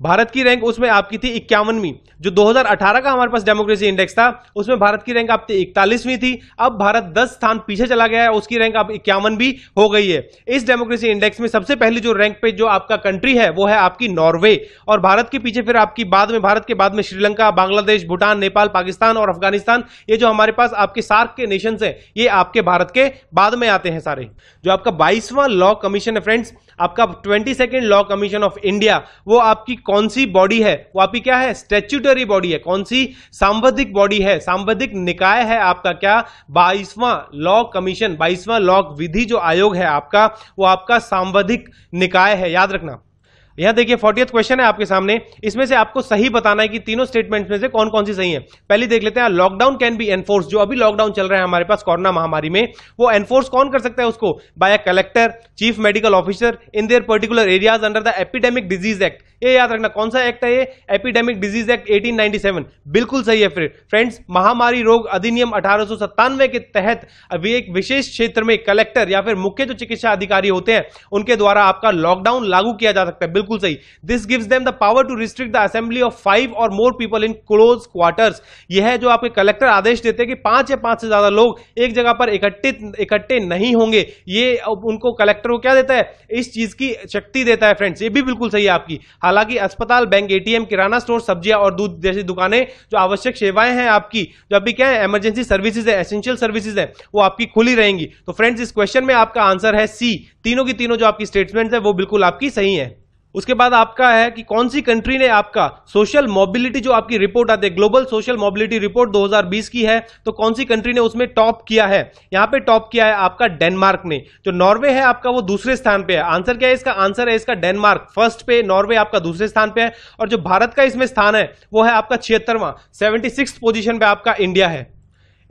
भारत की रैंक उसमें आपकी थी इक्यावनवीं जो 2018 का हमारे पास डेमोक्रेसी इंडेक्स था उसमें भारत की रैंक आपकी इकतालीसवीं थी अब भारत 10 स्थान पीछे चला गया है उसकी रैंक अब इक्यावनवीं हो गई है इस डेमोक्रेसी इंडेक्स में सबसे पहली जो रैंक पे जो आपका कंट्री है वो है आपकी नॉर्वे और भारत के पीछे फिर आपकी बाद में भारत के बाद में श्रीलंका बांग्लादेश भूटान नेपाल पाकिस्तान और अफगानिस्तान ये जो हमारे पास आपके सार्क के नेशन है ये आपके भारत के बाद में आते हैं सारे जो आपका बाईसवां लॉ कमीशन है फ्रेंड्स आपका twenty second law commission of India वो आपकी कौन सी बॉडी है वो आपकी क्या है स्टेच्यूटरी बॉडी है कौन सी सांवधिक बॉडी है सांवधिक निकाय है आपका क्या बाईसवां लॉ कमीशन बाईसवां लॉ विधि जो आयोग है आपका वो आपका सांवधिक निकाय है याद रखना यहां देखिए फोर्टी क्वेश्चन है आपके सामने इसमें से आपको सही बताना है कि तीनों स्टेटमेंट्स में से कौन कौन सी सही है पहले देख लेते हैं लॉकडाउन कैन बी एनफोर्स जो अभी लॉकडाउन चल रहा है हमारे पास कोरोना महामारी में वो एनफोर्स कौन कर सकता है उसको by a collector chief medical officer in their particular areas under the epidemic disease act ये याद रखना कौन सा एक्ट है ये एपिडेमिक डिजीज एक्ट 1897 बिल्कुल सही है फिर फ्रेंड्स महामारी रोग अधिनियम अठारह के तहत अभी एक विशेष क्षेत्र में कलेक्टर या फिर मुख्य जो चिकित्सा अधिकारी होते हैं उनके द्वारा आपका लॉकडाउन लागू किया जा सकता है बिल्कुल सही this gives them the power to restrict the assembly of five और more people in close quarters यह है जो आपके कलेक्टर आदेश देते हैं कि पांच या पांच से ज्यादा लोग एक जगह पर इकट्ठित इकट्ठे नहीं होंगे ये उनको कलेक्टर को क्या देता है इस चीज की शक्ति देता है फ्रेंड्स ये भी बिल्कुल सही है आपकी हालांकि अस्पताल बैंक एटीएम किराना स्टोर सब्जियां और दूध जैसी दुकानें जो आवश्यक सेवाएं हैं आपकी जो अभी क्या है इमरजेंसी सर्विसेज है एसेंशियल सर्विसेज है वो आपकी खुली रहेंगी तो फ्रेंड्स इस क्वेश्चन में आपका आंसर है सी तीनों की तीनों जो आपकी स्टेटमेंट है वो बिल्कुल आपकी सही है उसके बाद आपका है कि कौन सी कंट्री ने आपका सोशल मोबिलिटी जो आपकी रिपोर्ट आती है ग्लोबल सोशल मोबिलिटी रिपोर्ट 2020 की है तो कौन सी कंट्री ने उसमें टॉप किया है यहां पे टॉप किया है आपका डेनमार्क ने जो नॉर्वे है आपका वो दूसरे स्थान पे है आंसर क्या है इसका आंसर है इसका डेनमार्क फर्स्ट पे नॉर्वे आपका दूसरे स्थान पे है और जो भारत का इसमें स्थान है वो है आपका छिहत्तरवां सेवेंटी पोजीशन पे आपका इंडिया है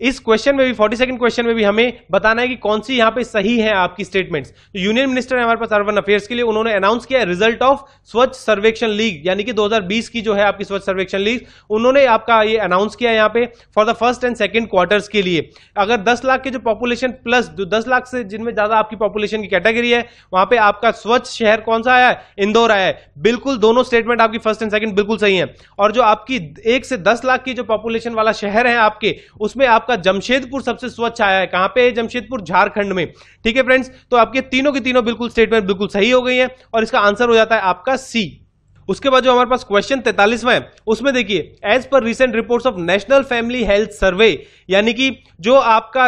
इस क्वेश्चन में भी फोर्टी सेकंड क्वेश्चन में भी हमें बताना है कि कौन सी यहां पे सही है आपकी स्टेटमेंट्स यूनियन मिनिस्टर है हमारे पास अर्बन अफेयर्स के लिए उन्होंने अनाउंस किया रिजल्ट ऑफ स्वच्छ सर्वेक्षण लीग यानी कि 2020 की जो है आपकी स्वच्छ सर्वेक्षण लीग उन्होंने आपका ये अनाउंस किया यहाँ पे for the first and second quarters के लिए अगर दस लाख के जो पॉपुलेशन प्लस जो दस लाख से जिनमें ज्यादा आपकी पॉपुलेशन की कैटेगरी है वहां पर आपका स्वच्छ शहर कौन सा आया है इंदौर आया है बिल्कुल दोनों स्टेटमेंट आपकी फर्स्ट एंड सेकेंड बिल्कुल सही है और जो आपकी एक से दस लाख की जो पॉपुलेशन वाला शहर है आपके उसमें आप आपका जमशेदपुर सबसे स्वच्छ आया है कहां पे है जमशेदपुर झारखंड में ठीक है फ्रेंड्स तो आपके तीनों के तीनों बिल्कुल स्टेटमेंट बिल्कुल सही हो गई है और इसका आंसर हो जाता है आपका सी उसके बाद जो हमारे पास क्वेश्चन तैतालीसवा है उसमें देखिए as per recent reports of National Family Health Survey यानी कि जो आपका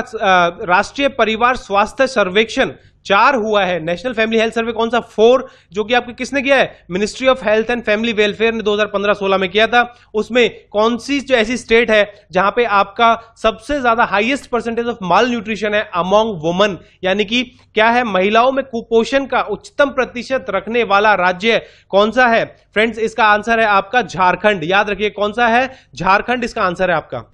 राष्ट्रीय परिवार स्वास्थ्य सर्वेक्षण चार हुआ है नेशनल फैमिली हेल्थ सर्वे कौन सा फोर जो कि आपके किसने किया है Ministry of Health and Family Welfare ने 2015-16 में किया था उसमें कौन सी जो ऐसी स्टेट है जहां पे आपका सबसे ज्यादा highest percentage of malnutrition है अमोंग वुमन यानी कि क्या है महिलाओं में कुपोषण का उच्चतम प्रतिशत रखने वाला राज्य कौन सा है फ्रेंड्स इसका आंसर है आपका झारखंड याद रखिए कौन सा है झारखंड इसका आंसर है आपका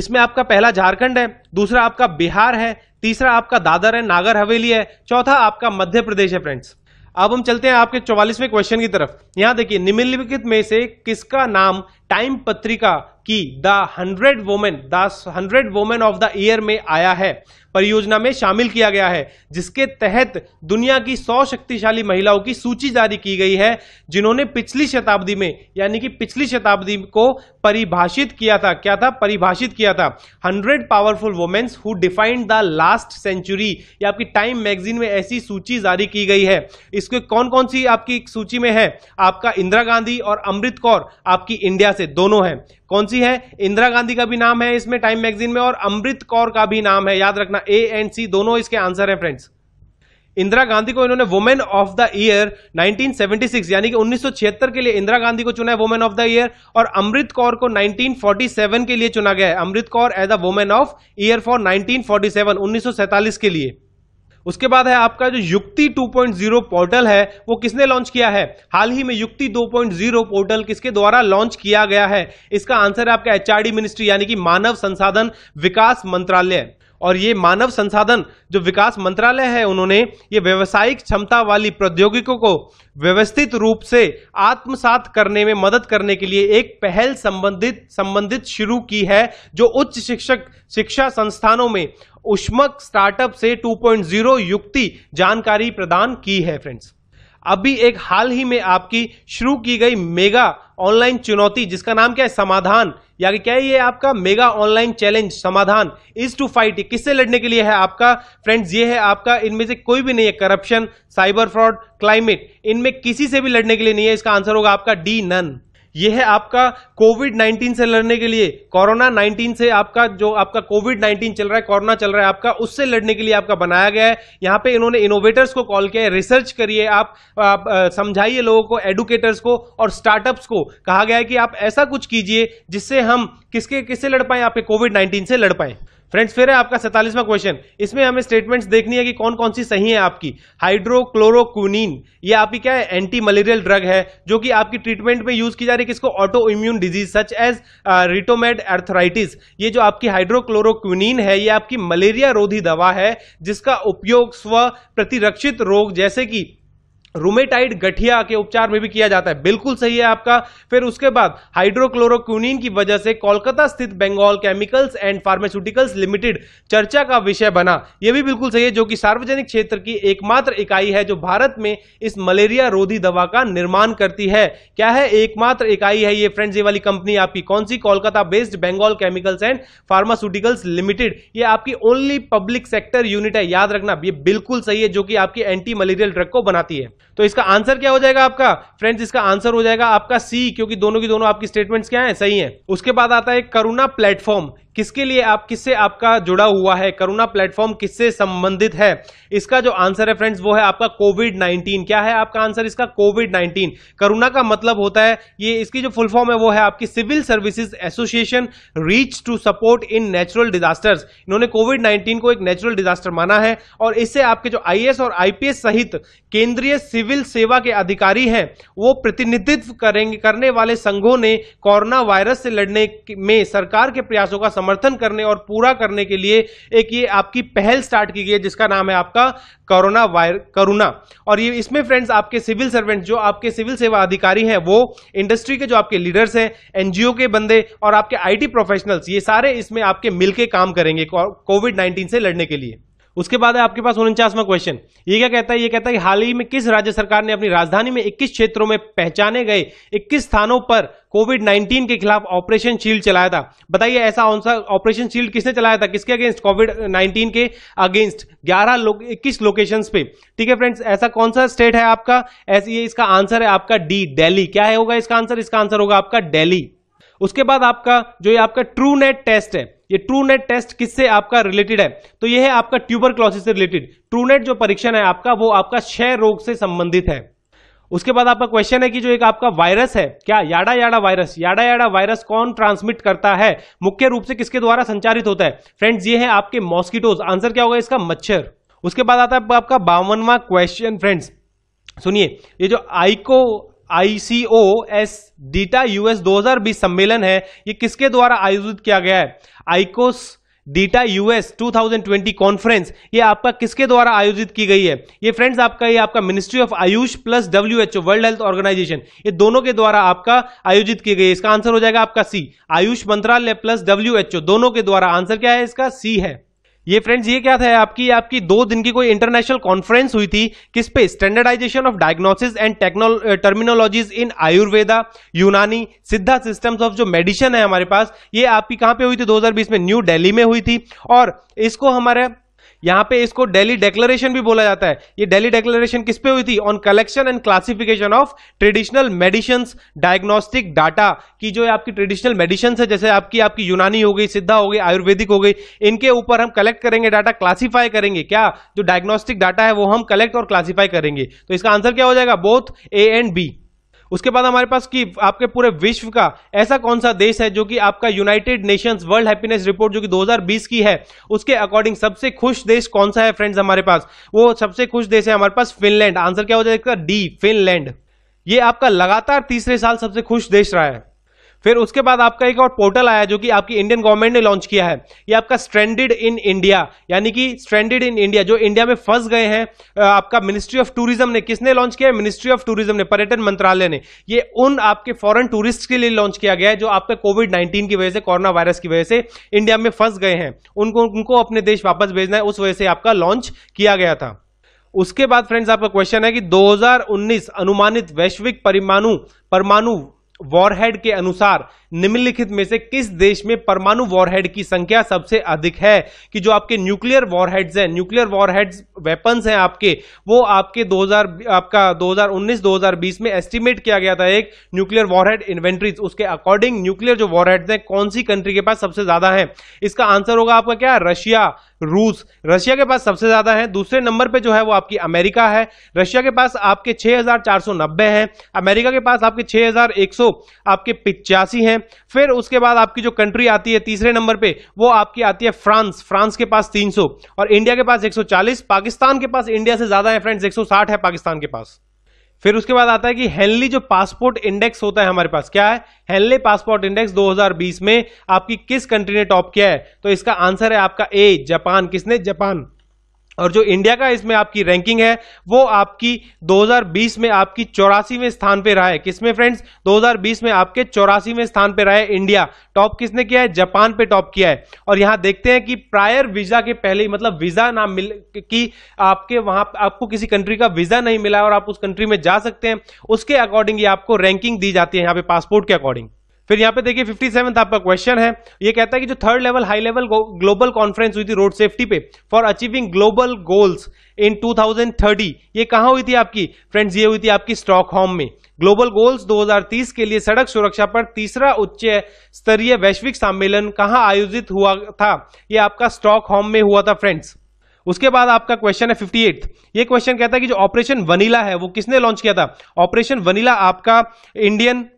इसमें आपका पहला झारखंड है दूसरा आपका बिहार है तीसरा आपका दादर है नागर हवेली है चौथा आपका मध्य प्रदेश है फ्रेंड्स अब हम चलते हैं आपके चौवालीसवें क्वेश्चन की तरफ यहां देखिए निम्नलिखित में से किसका नाम टाइम पत्रिका की the hundred women the hundred women of the year में आया है परियोजना में शामिल किया गया है जिसके तहत दुनिया की सौ शक्तिशाली महिलाओं की सूची जारी की गई है जिन्होंने पिछली शताब्दी में यानी कि पिछली शताब्दी को परिभाषित किया था क्या था परिभाषित किया था hundred powerful women's who defined the last century या आपकी टाइम मैगजीन में ऐसी सूची जारी की गई है इसके कौन कौन सी आपकी सूची में है आपका इंदिरा गांधी और अमृत कौर आपकी इंडिया से दोनों हैं कौन सी है इंदिरा गांधी का भी नाम है इसमें टाइम मैगजीन में और अमृत कौर का भी नाम है याद रखना ए एंड सी दोनों इसके आंसर है फ्रेंड्स इंदिरा गांधी को इन्होंने वुमेन ऑफ द ईयर 1976 यानी कि 1976 के लिए इंदिरा गांधी को चुना है वुमेन ऑफ द ईयर और अमृत कौर को 1947 के लिए चुना गया है Amrit Kaur as a women of year for 1947 1947 के लिए उसके बाद है आपका जो युक्ति 2.0 पोर्टल है वो किसने लॉन्च किया है हाल ही में युक्ति 2.0 पोर्टल किसके द्वारा लॉन्च किया गया है इसका आंसर है आपका एचआरडी मिनिस्ट्री यानी कि मानव संसाधन विकास मंत्रालय और ये मानव संसाधन जो विकास मंत्रालय है उन्होंने ये व्यवसायिक क्षमता वाली प्रौद्योगिकों को व्यवस्थित रूप से आत्मसात करने में मदद करने के लिए एक पहल संबंधित संबंधित शुरू की है जो उच्च शिक्षक शिक्षा संस्थानों में उष्मक स्टार्टअप से 2.0 युक्ति जानकारी प्रदान की है फ्रेंड्स अभी एक हाल ही में आपकी शुरू की गई मेगा ऑनलाइन चुनौती जिसका नाम क्या है समाधान या क्या है ये आपका मेगा ऑनलाइन चैलेंज समाधान इज टू फाइट किससे लड़ने के लिए है आपका फ्रेंड्स ये है आपका इनमें से कोई भी नहीं है करप्शन साइबर फ्रॉड क्लाइमेट इनमें किसी से भी लड़ने के लिए नहीं है इसका आंसर होगा आपका डी नन ये है आपका कोविड 19 से लड़ने के लिए कोरोना 19 से आपका जो आपका कोविड 19 चल रहा है कोरोना चल रहा है आपका उससे लड़ने के लिए आपका बनाया गया है यहां पे इन्होंने इनोवेटर्स को कॉल किया है रिसर्च करिए आप, आप समझाइए लोगों को एडुकेटर्स को और स्टार्टअप्स को कहा गया है कि आप ऐसा कुछ कीजिए जिससे हम किसके किससे लड़ पाए आपके कोविड नाइन्टीन से लड़ पाए फ्रेंड्स फिर है आपका सैतालीसवा क्वेश्चन इसमें हमें स्टेटमेंट्स देखनी है कि कौन कौन सी सही है आपकी हाइड्रोक्लोरोक्विनिन ये आपकी क्या है एंटी मलेरियल ड्रग है जो कि आपकी ट्रीटमेंट में यूज की जा रही है किसको auto immune disease such as rheumatoid arthritis ये जो आपकी हाइड्रोक्लोरोक्विनिन है ये आपकी मलेरिया रोधी दवा है जिसका उपयोग स्व प्रतिरक्षित रोग जैसे कि रोमेटाइड गठिया के उपचार में भी किया जाता है बिल्कुल सही है आपका फिर उसके बाद हाइड्रोक्लोरोक्विन की वजह से कोलकाता स्थित Bengal chemicals and pharmaceuticals limited चर्चा का विषय बना यह भी बिल्कुल सही है जो कि सार्वजनिक क्षेत्र की एकमात्र इकाई है जो भारत में इस मलेरिया रोधी दवा का निर्माण करती है क्या है एकमात्र इकाई है ये फ्रेंड्स ये वाली कंपनी आपकी कौन सी Kolkata based Bengal chemicals and pharmaceuticals limited ये आपकी ओनली पब्लिक सेक्टर यूनिट है याद रखना ये बिल्कुल सही है जो कि आपकी एंटी मलेरियल ड्रग को बनाती है तो इसका आंसर क्या हो जाएगा आपका फ्रेंड्स इसका आंसर हो जाएगा आपका सी क्योंकि दोनों की दोनों आपकी स्टेटमेंट्स क्या है सही है उसके बाद आता है करुणा प्लेटफॉर्म किसके लिए आप किससे आपका जुड़ा हुआ है करुणा प्लेटफॉर्म किससे संबंधित है इसका जो आंसर है फ्रेंड्स वो है आपका कोविड 19 क्या है आपका आंसर इसका कोविड 19 करुणा का मतलब होता है ये इसकी जो फुल फॉर्म है वो है आपकी civil services association reach to support in natural disasters इन्होंने कोविड 19 को एक नेचुरल डिजास्टर माना है और इससे आपके जो आई और आई सहित केंद्रीय सिविल सेवा के अधिकारी हैं वो प्रतिनिधित्व करेंगे करने वाले संघों ने कोरोना वायरस से लड़ने में सरकार के प्रयासों का समर्थन करने और पूरा करने के लिए एक ये आपकी पहल स्टार्ट की गई है जिसका नाम है आपका करोना वायर करुणा और ये इसमें फ्रेंड्स आपके सिविल सर्वेंट जो आपके सिविल सेवा अधिकारी हैं वो इंडस्ट्री के जो आपके लीडर्स हैं एनजीओ के बंदे और आपके आईटी प्रोफेशनल्स ये सारे इसमें आपके मिलके काम करेंगे कोविड नाइन्टीन से लड़ने के लिए उसके बाद है आपके पास उनचासवा क्वेश्चन ये क्या कहता है ये कहता है हाल ही में किस राज्य सरकार ने अपनी राजधानी में 21 क्षेत्रों में पहचाने गए 21 स्थानों पर कोविड 19 के खिलाफ ऑपरेशन शील्ड चलाया था बताइए ऐसा ऑपरेशन शील्ड किसने चलाया था किसके अगेंस्ट कोविड 19 के अगेंस्ट 11 लोग इक्कीस लोकेशन पे ठीक है फ्रेंड्स ऐसा कौन सा स्टेट है आपका ऐसी इसका आंसर है आपका डी डेली क्या है होगा इसका आंसर इसका आंसर होगा आपका डेली उसके बाद आपका जो ये आपका ट्रू नेट टेस्ट है ये ट्रू नेट टेस्ट किससे आपका रिलेटेड है तो ये है आपका ट्यूबर से रिलेटेड ट्रू नेट जो परीक्षण है आपका वो आपका क्षय रोग से संबंधित है उसके बाद आपका क्वेश्चन है कि जो एक आपका वायरस है क्या yada yada virus yada yada virus कौन ट्रांसमिट करता है मुख्य रूप से किसके द्वारा संचारित होता है फ्रेंड्स ये है आपके मॉस्किटोज आंसर क्या होगा इसका मच्छर उसके बाद आता है आपका बावनवा क्वेश्चन फ्रेंड्स सुनिए ये जो आईको आईसीओ एस डीटा यूएस 2020 सम्मेलन है ये किसके द्वारा आयोजित किया गया है आइकोस डीटा यूएस 2020 कॉन्फ्रेंस ये आपका किसके द्वारा आयोजित की गई है ये फ्रेंड्स आपका ये आपका ministry of AYUSH plus WHO world health organization ये दोनों के द्वारा आपका आयोजित की गई है इसका आंसर हो जाएगा आपका सी आयुष मंत्रालय प्लस डब्ल्यूएचओ दोनों के द्वारा आंसर क्या है इसका सी है ये फ्रेंड्स ये क्या था आपकी आपकी दो दिन की कोई इंटरनेशनल कॉन्फ्रेंस हुई थी किस पे standardization of diagnosis and terminologies in Ayurveda Unani Siddha systems of जो मेडिसिन है हमारे पास ये आपकी कहां पे हुई थी 2020 में न्यू दिल्ली में हुई थी और इसको हमारे यहां पे इसको डेली डेक्लरेशन भी बोला जाता है ये डेली डेक्लरेशन किस पे हुई थी on collection and classification of traditional medicine diagnostic data की जो आपकी ट्रेडिशनल मेडिसिन है जैसे आपकी आपकी यूनानी हो गई सिद्धा हो गई आयुर्वेदिक हो गई इनके ऊपर हम कलेक्ट करेंगे डाटा क्लासीफाई करेंगे क्या जो डायग्नोस्टिक डाटा है वो हम कलेक्ट और क्लासीफाई करेंगे तो इसका आंसर क्या हो जाएगा बोथ ए एंड बी उसके बाद हमारे पास की आपके पूरे विश्व का ऐसा कौन सा देश है जो कि आपका united nations world happiness report जो कि 2020 की है उसके अकॉर्डिंग सबसे खुश देश कौन सा है फ्रेंड्स हमारे पास वो सबसे खुश देश है हमारे पास फिनलैंड आंसर क्या हो जाएगा डी फिनलैंड ये आपका लगातार तीसरे साल सबसे खुश देश रहा है फिर उसके बाद आपका एक और पोर्टल आया जो कि आपकी इंडियन गवर्नमेंट ने लॉन्च किया है ये आपका स्ट्रेंडेड इन इंडिया यानी कि स्ट्रेंडेड इन इंडिया जो इंडिया में फंस गए हैं आपका मिनिस्ट्री ऑफ टूरिज्म ने किसने लॉन्च किया है मिनिस्ट्री ऑफ टूरिज्म ने पर्यटन मंत्रालय ने ये उन आपके फॉरन टूरिस्ट के लिए लॉन्च किया गया है जो आपका कोविड नाइन्टीन की वजह से कोरोना वायरस की वजह से इंडिया में फंस गए हैं उनको उनको अपने देश वापस भेजना है उस वजह से आपका लॉन्च किया गया था उसके बाद फ्रेंड्स आपका क्वेश्चन है कि 2019 अनुमानित वैश्विक परिमाणु परमाणु वॉरहेड के अनुसार निम्नलिखित में से किस देश में परमाणु वॉरहेड की संख्या सबसे अधिक है कि जो आपके न्यूक्लियर वॉरहेड्स हैं न्यूक्लियर वॉरहेड्स वेपन्स हैं आपके वो आपके 2000 आपका 2019-2020 में एस्टिमेट किया गया था एक न्यूक्लियर वॉरहेड इन्वेंट्रीज उसके अकॉर्डिंग न्यूक्लियर जो वॉरहेड्स हैं कौन सी कंट्री के पास सबसे ज्यादा है इसका आंसर होगा आपका क्या रशिया रूस रशिया के पास सबसे ज्यादा है दूसरे नंबर पे जो है वो आपकी अमेरिका है रशिया के पास आपके 6490 हैं अमेरिका के पास आपके 6100 आपके पिचासी हैं फिर उसके बाद आपकी जो कंट्री आती है तीसरे नंबर पे वो आपकी आती है फ्रांस फ्रांस के पास 300 और इंडिया के पास 140 पाकिस्तान के पास इंडिया से ज्यादा है फ्रेंड्स 160 है पाकिस्तान के पास फिर उसके बाद आता है कि हेनली जो पासपोर्ट इंडेक्स होता है हमारे पास क्या है हेनले पासपोर्ट इंडेक्स 2020 में आपकी किस कंट्री ने टॉप किया है तो इसका आंसर है आपका ए जापान किसने जापान और जो इंडिया का इसमें आपकी रैंकिंग है वो आपकी 2020 में आपकी चौरासीवें स्थान पे रहा है किसमें फ्रेंड्स 2020 में आपके चौरासीवें स्थान पे रहा है इंडिया टॉप किसने किया है जापान पे टॉप किया है और यहां देखते हैं कि प्रायर वीजा के पहले मतलब वीजा ना मिल कि आपके वहां आपको किसी कंट्री का वीजा नहीं मिला और आप उस कंट्री में जा सकते हैं उसके अकॉर्डिंग आपको रैंकिंग दी जाती है यहाँ पे पासपोर्ट के अकॉर्डिंग फिर यहाँ पे देखिए 57 आपका क्वेश्चन है ये कहता है कि जो third level high level global conference हुई थी रोड सेफ्टी पे for achieving global goals in 2030 ये कहाँ हुई थी आपकी फ्रेंड्स ये हुई थी आपकी स्टॉक में ग्लोबल गोल्स 2030 के लिए सड़क सुरक्षा पर तीसरा उच्च स्तरीय वैश्विक सम्मेलन कहाँ आयोजित हुआ था ये आपका स्टॉक में हुआ था फ्रेंड्स उसके बाद आपका क्वेश्चन है फिफ्टी एट ये क्वेश्चन कहता है कि जो ऑपरेशन वनीला है वो किसने लॉन्च किया था ऑपरेशन वनीला आपका इंडियन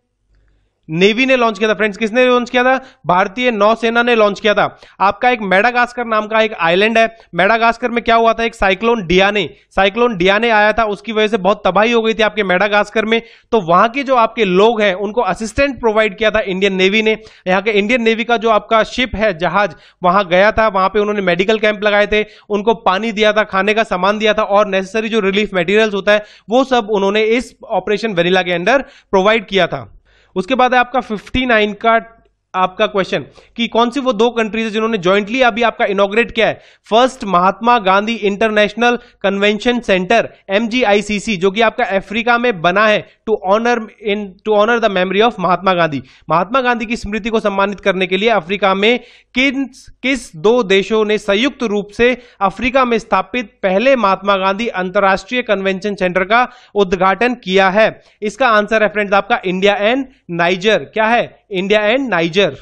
नेवी ने लॉन्च किया था फ्रेंड्स किसने लॉन्च किया था भारतीय नौसेना ने लॉन्च किया था आपका एक मेडागास्कर नाम का एक आइलैंड है मेडागास्कर में क्या हुआ था एक साइक्लोन डियाने साइक्लोन डियाने आया था उसकी वजह से बहुत तबाही हो गई थी आपके मेडागास्कर में तो वहां के जो आपके लोग हैं उनको असिस्टेंट प्रोवाइड किया था इंडियन नेवी ने यहाँ के इंडियन नेवी का जो आपका शिप है जहाज वहां गया था वहां पर उन्होंने मेडिकल कैंप लगाए थे उनको पानी दिया था खाने का सामान दिया था और नेसेसरी जो रिलीफ मेटीरियल होता है वो सब उन्होंने इस ऑपरेशन वेनिला के अंडर प्रोवाइड किया था उसके बाद है आपका 59 का आपका क्वेश्चन कि कौन सी वो दो कंट्रीज है जिन्होंने ज्वाइंटली अभी आपका इनोग्रेट किया है first Mahatma Gandhi international convention centre M जो कि आपका अफ्रीका में बना है to honour in to honour the memory of Mahatma Gandhi Mahatma Gandhi की स्मृति को सम्मानित करने के लिए अफ्रीका में किन किस दो देशों ने संयुक्त रूप से अफ्रीका में स्थापित पहले महात्मा गांधी अंतर्राष्ट्रीय कन्वेंशन सेंटर का उद्घाटन किया है इसका आंसर है फ्रेंड्स आपका इंडिया एंड नाइजर क्या है इंडिया एंड नाइजर क्लियर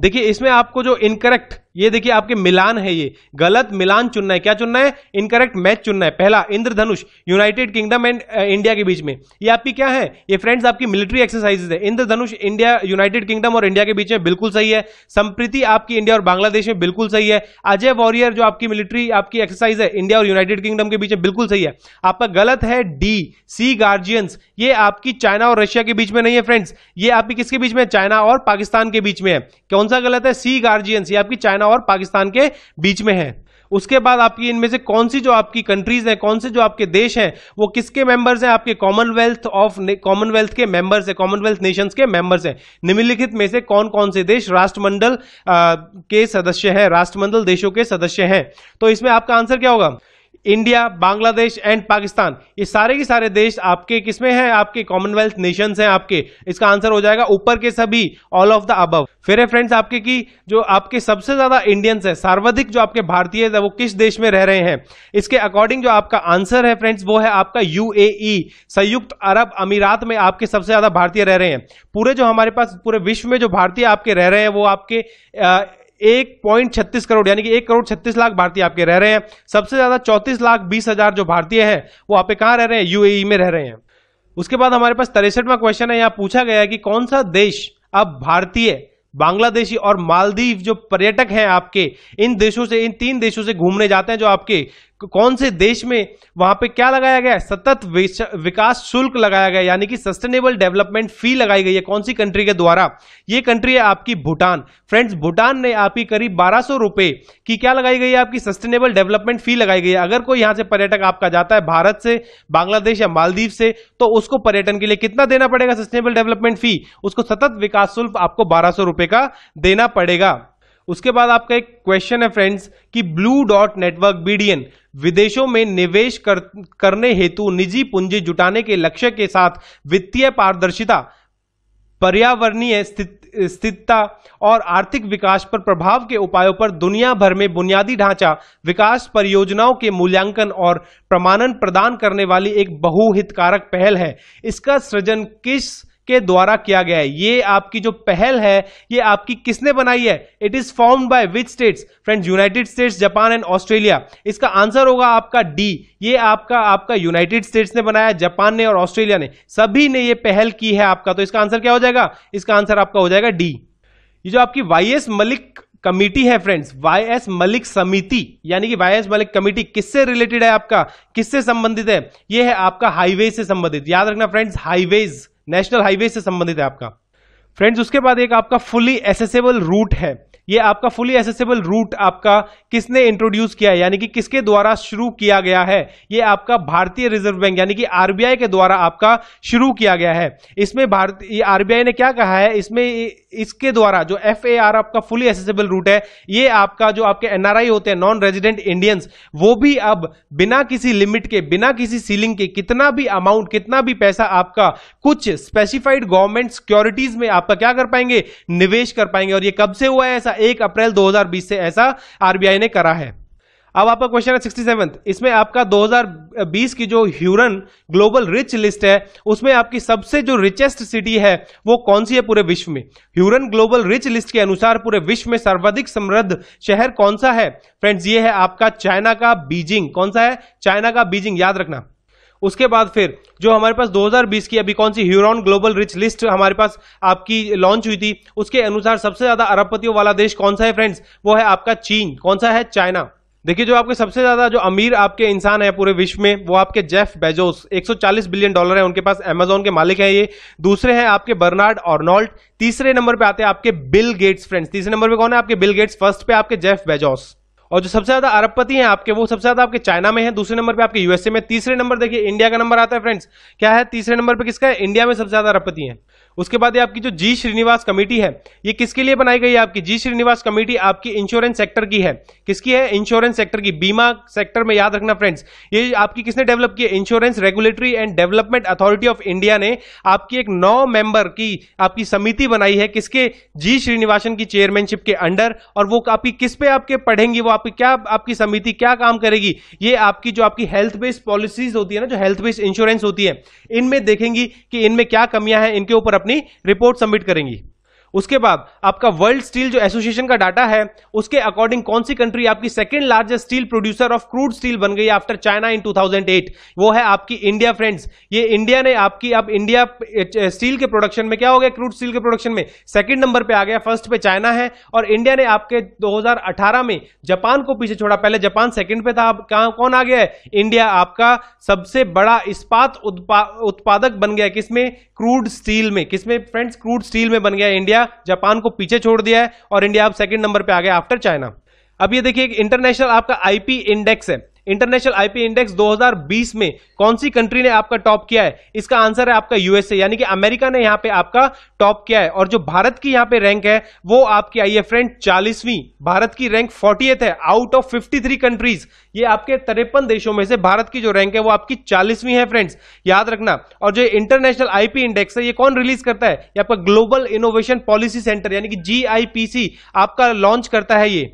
देखिए इसमें आपको जो इनकरेक्ट ये देखिए आपके मिलान है ये गलत मिलान चुनना है क्या चुनना है इनकरेक्ट मैच चुनना है पहला Indradhanush united kingdom and India के बीच में ये आपकी क्या है ये फ्रेंड्स आपकी मिलिट्री एक्सरसाइजेज है इंद्रधनुष इंडिया यूनाइटेड किंगडम और इंडिया के बीच में बिल्कुल सही है संप्रीति आपकी इंडिया और बांग्लादेश में बिल्कुल सही है अजय वॉरियर जो आपकी मिलिट्री आपकी एक्सरसाइज है इंडिया और यूनाइटेड किंगडम के बीच में बिल्कुल सही है आपका गलत है डी सी गार्जियंस ये आपकी चाइना और रशिया के बीच में नहीं है फ्रेंड्स ये आपकी किसके बीच में चाइना और पाकिस्तान के बीच में है कौन सा गलत है सी गार्जियंस ये आपकी चाइना चाइना और पाकिस्तान के बीच में है उसके बाद आपकी इनमें से कौन सी जो आपकी कंट्रीज हैं कौन से जो आपके देश हैं वो किसके मेंबर्स हैं आपके कॉमनवेल्थ ऑफ कॉमनवेल्थ के मेंबर्स हैं कॉमनवेल्थ नेशंस के मेंबर्स हैं निम्नलिखित में से कौन कौन से देश राष्ट्रमंडल के सदस्य हैं राष्ट्रमंडल देशों के सदस्य हैं तो इसमें आपका आंसर क्या होगा इंडिया बांग्लादेश एंड पाकिस्तान ये सारे के सारे देश आपके किसमें हैं आपके कॉमनवेल्थ नेशंस हैं आपके इसका आंसर हो जाएगा ऊपर के सभी ऑल ऑफ द अबव फिर है फ्रेंड्स आपके की जो आपके सबसे ज्यादा इंडियंस है सर्वाधिक जो आपके भारतीय है वो किस देश में रह रहे हैं इसके अकॉर्डिंग जो आपका आंसर है फ्रेंड्स वो है आपका यू e, संयुक्त अरब अमीरात में आपके सबसे ज्यादा भारतीय रह रहे हैं पूरे जो हमारे पास पूरे विश्व में जो भारतीय आपके रह रहे हैं वो आपके एक पॉइंट छत्तीस करोड़ यानी कि एक करोड़ छत्तीस लाख भारतीय आपके रह रहे हैं सबसे ज्यादा चौतीस लाख बीस हजार जो भारतीय हैं वो आप कहाँ रह रहे हैं यूएई e में रह रहे हैं उसके बाद हमारे पास तिरसठवा क्वेश्चन है यहाँ पूछा गया है कि कौन सा देश अब भारतीय बांग्लादेशी और मालदीव जो पर्यटक हैं आपके इन देशों से इन तीन देशों से घूमने जाते हैं जो आपके कौन से देश में वहां पे क्या लगाया गया है सतत विकास शुल्क लगाया गया यानी कि सस्टेनेबल डेवलपमेंट फी लगाई गई है कौन सी कंट्री के द्वारा ये कंट्री है आपकी भूटान फ्रेंड्स भूटान ने आपकी करीब बारह सौ रुपए की क्या लगाई गई है आपकी सस्टेनेबल डेवलपमेंट फी लगाई गई है अगर कोई यहां से पर्यटक आपका जाता है भारत से बांग्लादेश या मालदीव से तो उसको पर्यटन के लिए कितना देना पड़ेगा सस्टेनेबल डेवलपमेंट फी उसको सतत विकास शुल्क आपको बारह रुपए का देना पड़ेगा उसके बाद आपका एक क्वेश्चन है फ्रेंड्स कि ब्लू डॉट नेटवर्क बीडीएन विदेशों में निवेश कर, करने हेतु निजी पूंजी जुटाने के लक्ष्य के साथ वित्तीय पारदर्शिता पर्यावरणीय स्थितता और आर्थिक विकास पर प्रभाव के उपायों पर दुनिया भर में बुनियादी ढांचा विकास परियोजनाओं के मूल्यांकन और प्रमाणन प्रदान करने वाली एक बहुहितकारक पहल है इसका सृजन किस के द्वारा किया गया है ये आपकी जो पहल है ये आपकी किसने बनाई है it is form by which states friends united states Japan and Australia इसका आंसर होगा आपका डी ये आपका आपका यूनाइटेड स्टेट्स ने बनाया जापान ने और ऑस्ट्रेलिया ने सभी ने ये पहल की है आपका तो इसका आंसर क्या हो जाएगा इसका आंसर आपका हो जाएगा डी ये जो आपकी वाई एस मलिक कमिटी है फ्रेंड्स वाई एस मलिक समिति यानी कि वाई एस मलिक कमिटी किससे रिलेटेड है आपका किससे संबंधित है यह है आपका हाईवे से संबंधित याद रखना फ्रेंड्स हाईवेज नेशनल हाईवे से संबंधित है आपका फ्रेंड्स उसके बाद एक आपका फुली एसेसेबल रूट है ये आपका फुली एसेसिबल रूट आपका किसने इंट्रोड्यूस किया है यानी कि किसके द्वारा शुरू किया गया है ये आपका भारतीय रिजर्व बैंक यानी कि आरबीआई के द्वारा आपका शुरू किया गया है इसमें भारतीय आरबीआई ने क्या कहा है इसमें इसके द्वारा जो एफ आपका फुली एसेसिबल रूट है ये आपका जो आपके एनआरआई होते हैं नॉन रेजिडेंट इंडियंस वो भी अब बिना किसी लिमिट के बिना किसी सीलिंग के कितना भी अमाउंट कितना भी पैसा आपका कुछ स्पेसिफाइड गवर्नमेंट सिक्योरिटीज में आपका क्या कर पाएंगे निवेश कर पाएंगे और ये कब से हुआ है ऐसा एक अप्रैल 2020 से ऐसा आरबीआई ने करा है अब आपका क्वेश्चन है सिक्सटी सेवन इसमें आपका 2020 की जो ह्यूरन ग्लोबल रिच लिस्ट है उसमें आपकी सबसे जो रिचेस्ट सिटी है वो कौन सी है पूरे विश्व में ह्यूरन ग्लोबल रिच लिस्ट के अनुसार पूरे विश्व में सर्वाधिक समृद्ध शहर कौन सा है फ्रेंड्स ये है आपका चाइना का बीजिंग कौन सा है चाइना का बीजिंग याद रखना उसके बाद फिर जो हमारे पास 2020 की अभी कौन सी ह्यूरॉन ग्लोबल रिच लिस्ट हमारे पास आपकी लॉन्च हुई थी उसके अनुसार सबसे ज्यादा अरबपतियों वाला देश कौन सा है फ्रेंड्स वो है आपका चीन कौन सा है चाइना देखिए जो आपके सबसे ज्यादा जो अमीर आपके इंसान है पूरे विश्व में वो आपके जेफ बेजोस 140 बिलियन डॉलर है उनके पास अमेजोन के मालिक है ये दूसरे हैं आपके बर्नार्ड और तीसरे नंबर पे आते हैं आपके बिल गेट्स फ्रेंड्स तीसरे नंबर पे कौन है आपके बिल गेट्स फर्स्ट पे आपके जेफ बेजोस और जो सबसे ज्यादा अरबपति हैं आपके वो सबसे ज्यादा आपके चाइना में है दूसरे नंबर पे आपके यूएसए में तीसरे नंबर देखिए इंडिया का नंबर आता है फ्रेंड्स क्या है तीसरे नंबर पे किसका है इंडिया में सबसे ज्यादा अरबपति है उसके बाद ये आपकी जो जी श्रीनिवास कमेटी है ये किसके लिए बनाई गई है आपकी जी श्रीनिवास कमेटी आपकी इंश्योरेंस सेक्टर की है किसकी है इंश्योरेंस सेक्टर की बीमा सेक्टर में याद रखना फ्रेंड्स ये आपकी किसने डेवलप की insurance regulatory and development authority of India ने आपकी एक नौ मेंबर की आपकी समिति बनाई है किसके जी श्रीनिवासन की चेयरमैनशिप के अंडर और वो आपकी किस पे आपके पढ़ेंगी वो आपकी क्या आपकी समिति क्या काम करेगी ये आपकी जो आपकी हेल्थ बेस्ड पॉलिसीज होती है ना जो हेल्थ बेस्ड इंश्योरेंस होती है इनमें देखेंगी कि इनमें क्या कमियां हैं इनके ऊपर अपनी अपनी रिपोर्ट सबमिट करेंगी उसके बाद आपका वर्ल्ड स्टील जो एसोसिएशन का डाटा है उसके अकॉर्डिंग कौन सी कंट्री आपकी second largest steel producer of crude steel बन गई आफ्टर चाइना इन 2008 वो है आपकी इंडिया फ्रेंड्स ये इंडिया ने आपकी अब इंडिया स्टील के प्रोडक्शन में क्या हो गया क्रूड स्टील के प्रोडक्शन में सेकंड नंबर पे आ गया फर्स्ट पे चाइना है और इंडिया ने आपके दो में जापान को पीछे छोड़ा पहले जापान सेकेंड पे था अब कौन आ गया है इंडिया आपका सबसे बड़ा इस्पात उत्पादक बन गया किसमें क्रूड स्टील में किसमें फ्रेंड्स क्रूड स्टील में बन गया इंडिया इंडिया जापान को पीछे छोड़ दिया है और इंडिया अब सेकंड नंबर पे आ गया आफ्टर चाइना अब ये देखिए इंटरनेशनल आपका आईपी इंडेक्स है इंटरनेशनल आईपी इंडेक्स 2020 में कौन सी कंट्री ने आपका टॉप किया है इसका आंसर है आपका यूएसए यानी कि अमेरिका ने यहां पे आपका टॉप किया है और जो भारत की यहां पे रैंक है वो आपकी आई है फ्रेंड चालीसवीं भारत की रैंक फोर्टी है आउट ऑफ फिफ्टी कंट्रीज ये आपके तिरपन देशों में से भारत की जो रैंक है वो आपकी चालीसवीं है फ्रेंड्स याद रखना और जो इंटरनेशनल आईपी इंडेक्स है ये कौन रिलीज करता है ये आपका ग्लोबल इनोवेशन पॉलिसी सेंटर यानी कि जीआईपीसी आपका लॉन्च करता है ये